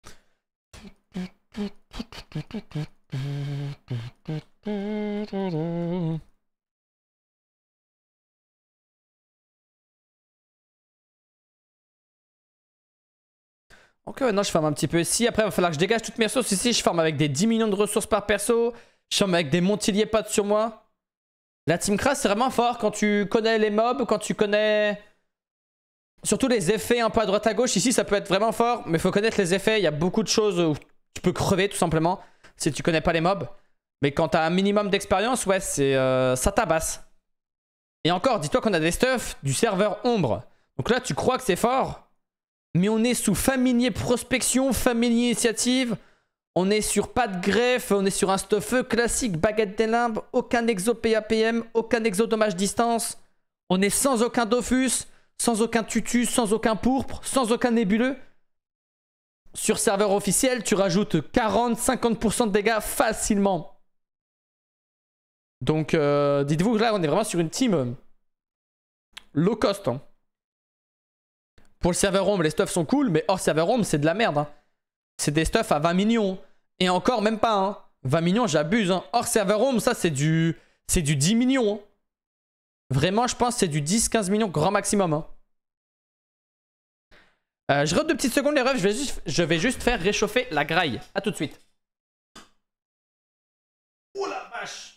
*laughs* Ok, maintenant je forme un petit peu ici. Après, il va falloir que je dégage toutes mes ressources ici. Je forme avec des 10 millions de ressources par perso. Je forme avec des montiliers pattes sur moi. La team crash, c'est vraiment fort quand tu connais les mobs, quand tu connais... Surtout les effets un peu à droite à gauche. Ici, ça peut être vraiment fort, mais il faut connaître les effets. Il y a beaucoup de choses où tu peux crever tout simplement si tu connais pas les mobs. Mais quand t'as un minimum d'expérience, ouais, c'est euh, ça tabasse. Et encore, dis-toi qu'on a des stuffs du serveur ombre. Donc là, tu crois que c'est fort, mais on est sous familier prospection, familier initiative. On est sur pas de greffe, on est sur un stuffe classique, baguette des limbes, aucun exo PAPM, aucun exo dommage distance. On est sans aucun Dofus, sans aucun tutus, sans aucun pourpre, sans aucun nébuleux. Sur serveur officiel, tu rajoutes 40-50% de dégâts facilement. Donc, euh, dites-vous que là, on est vraiment sur une team euh, low cost. Hein. Pour le serveur home, les stuffs sont cool, mais hors serveur home, c'est de la merde. Hein. C'est des stuffs à 20 millions. Et encore, même pas. 20 hein. millions, j'abuse. Hein. Hors serveur home, ça, c'est du, c'est du 10 millions. Vraiment, je pense c'est du 10-15 millions, grand maximum. Euh, je rate deux petites secondes les refs, je vais, juste, je vais juste faire réchauffer la graille. A tout de suite. Oh la vache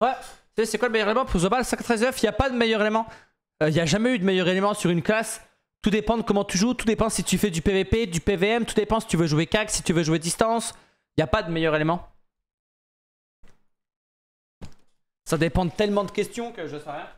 Ouais, c'est quoi le meilleur élément pour Zobal 539, il n'y a pas de meilleur élément. Euh, il n'y a jamais eu de meilleur élément sur une classe. Tout dépend de comment tu joues, tout dépend si tu fais du PVP, du PVM, tout dépend si tu veux jouer CAC, si tu veux jouer distance. Il n'y a pas de meilleur élément. Ça dépend tellement de questions que je sais rien.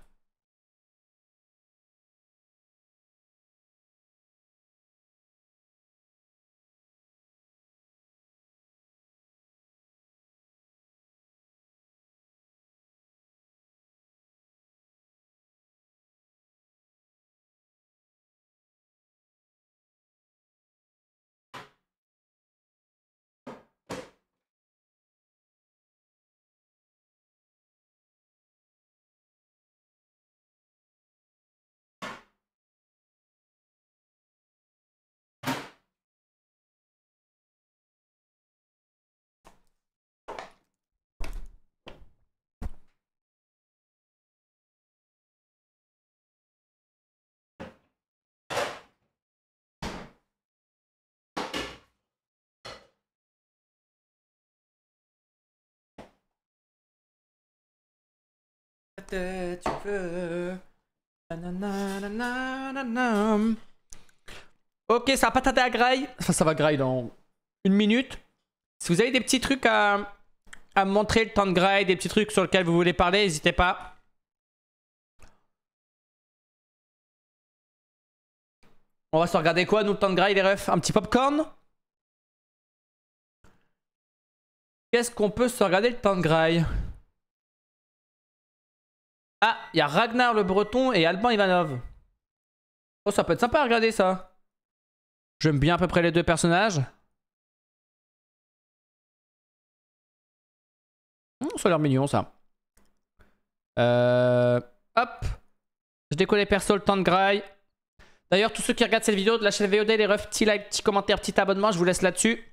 Ok, ça va pas tarder à graille. Enfin, ça va graille dans une minute. Si vous avez des petits trucs à, à montrer, le temps de graille, des petits trucs sur lesquels vous voulez parler, n'hésitez pas. On va se regarder quoi, nous, le temps de graille, les refs Un petit popcorn Qu'est-ce qu'on peut se regarder le temps de graille ah, il y a Ragnar le Breton et Alban Ivanov. Oh, ça peut être sympa à regarder ça. J'aime bien à peu près les deux personnages. Hmm, ça a l'air mignon ça. Euh, hop. Je décolle les persos le temps de graille. D'ailleurs, tous ceux qui regardent cette vidéo, de la chaîne VOD, les refs, petit like, petit commentaire, petit abonnement. Je vous laisse là-dessus.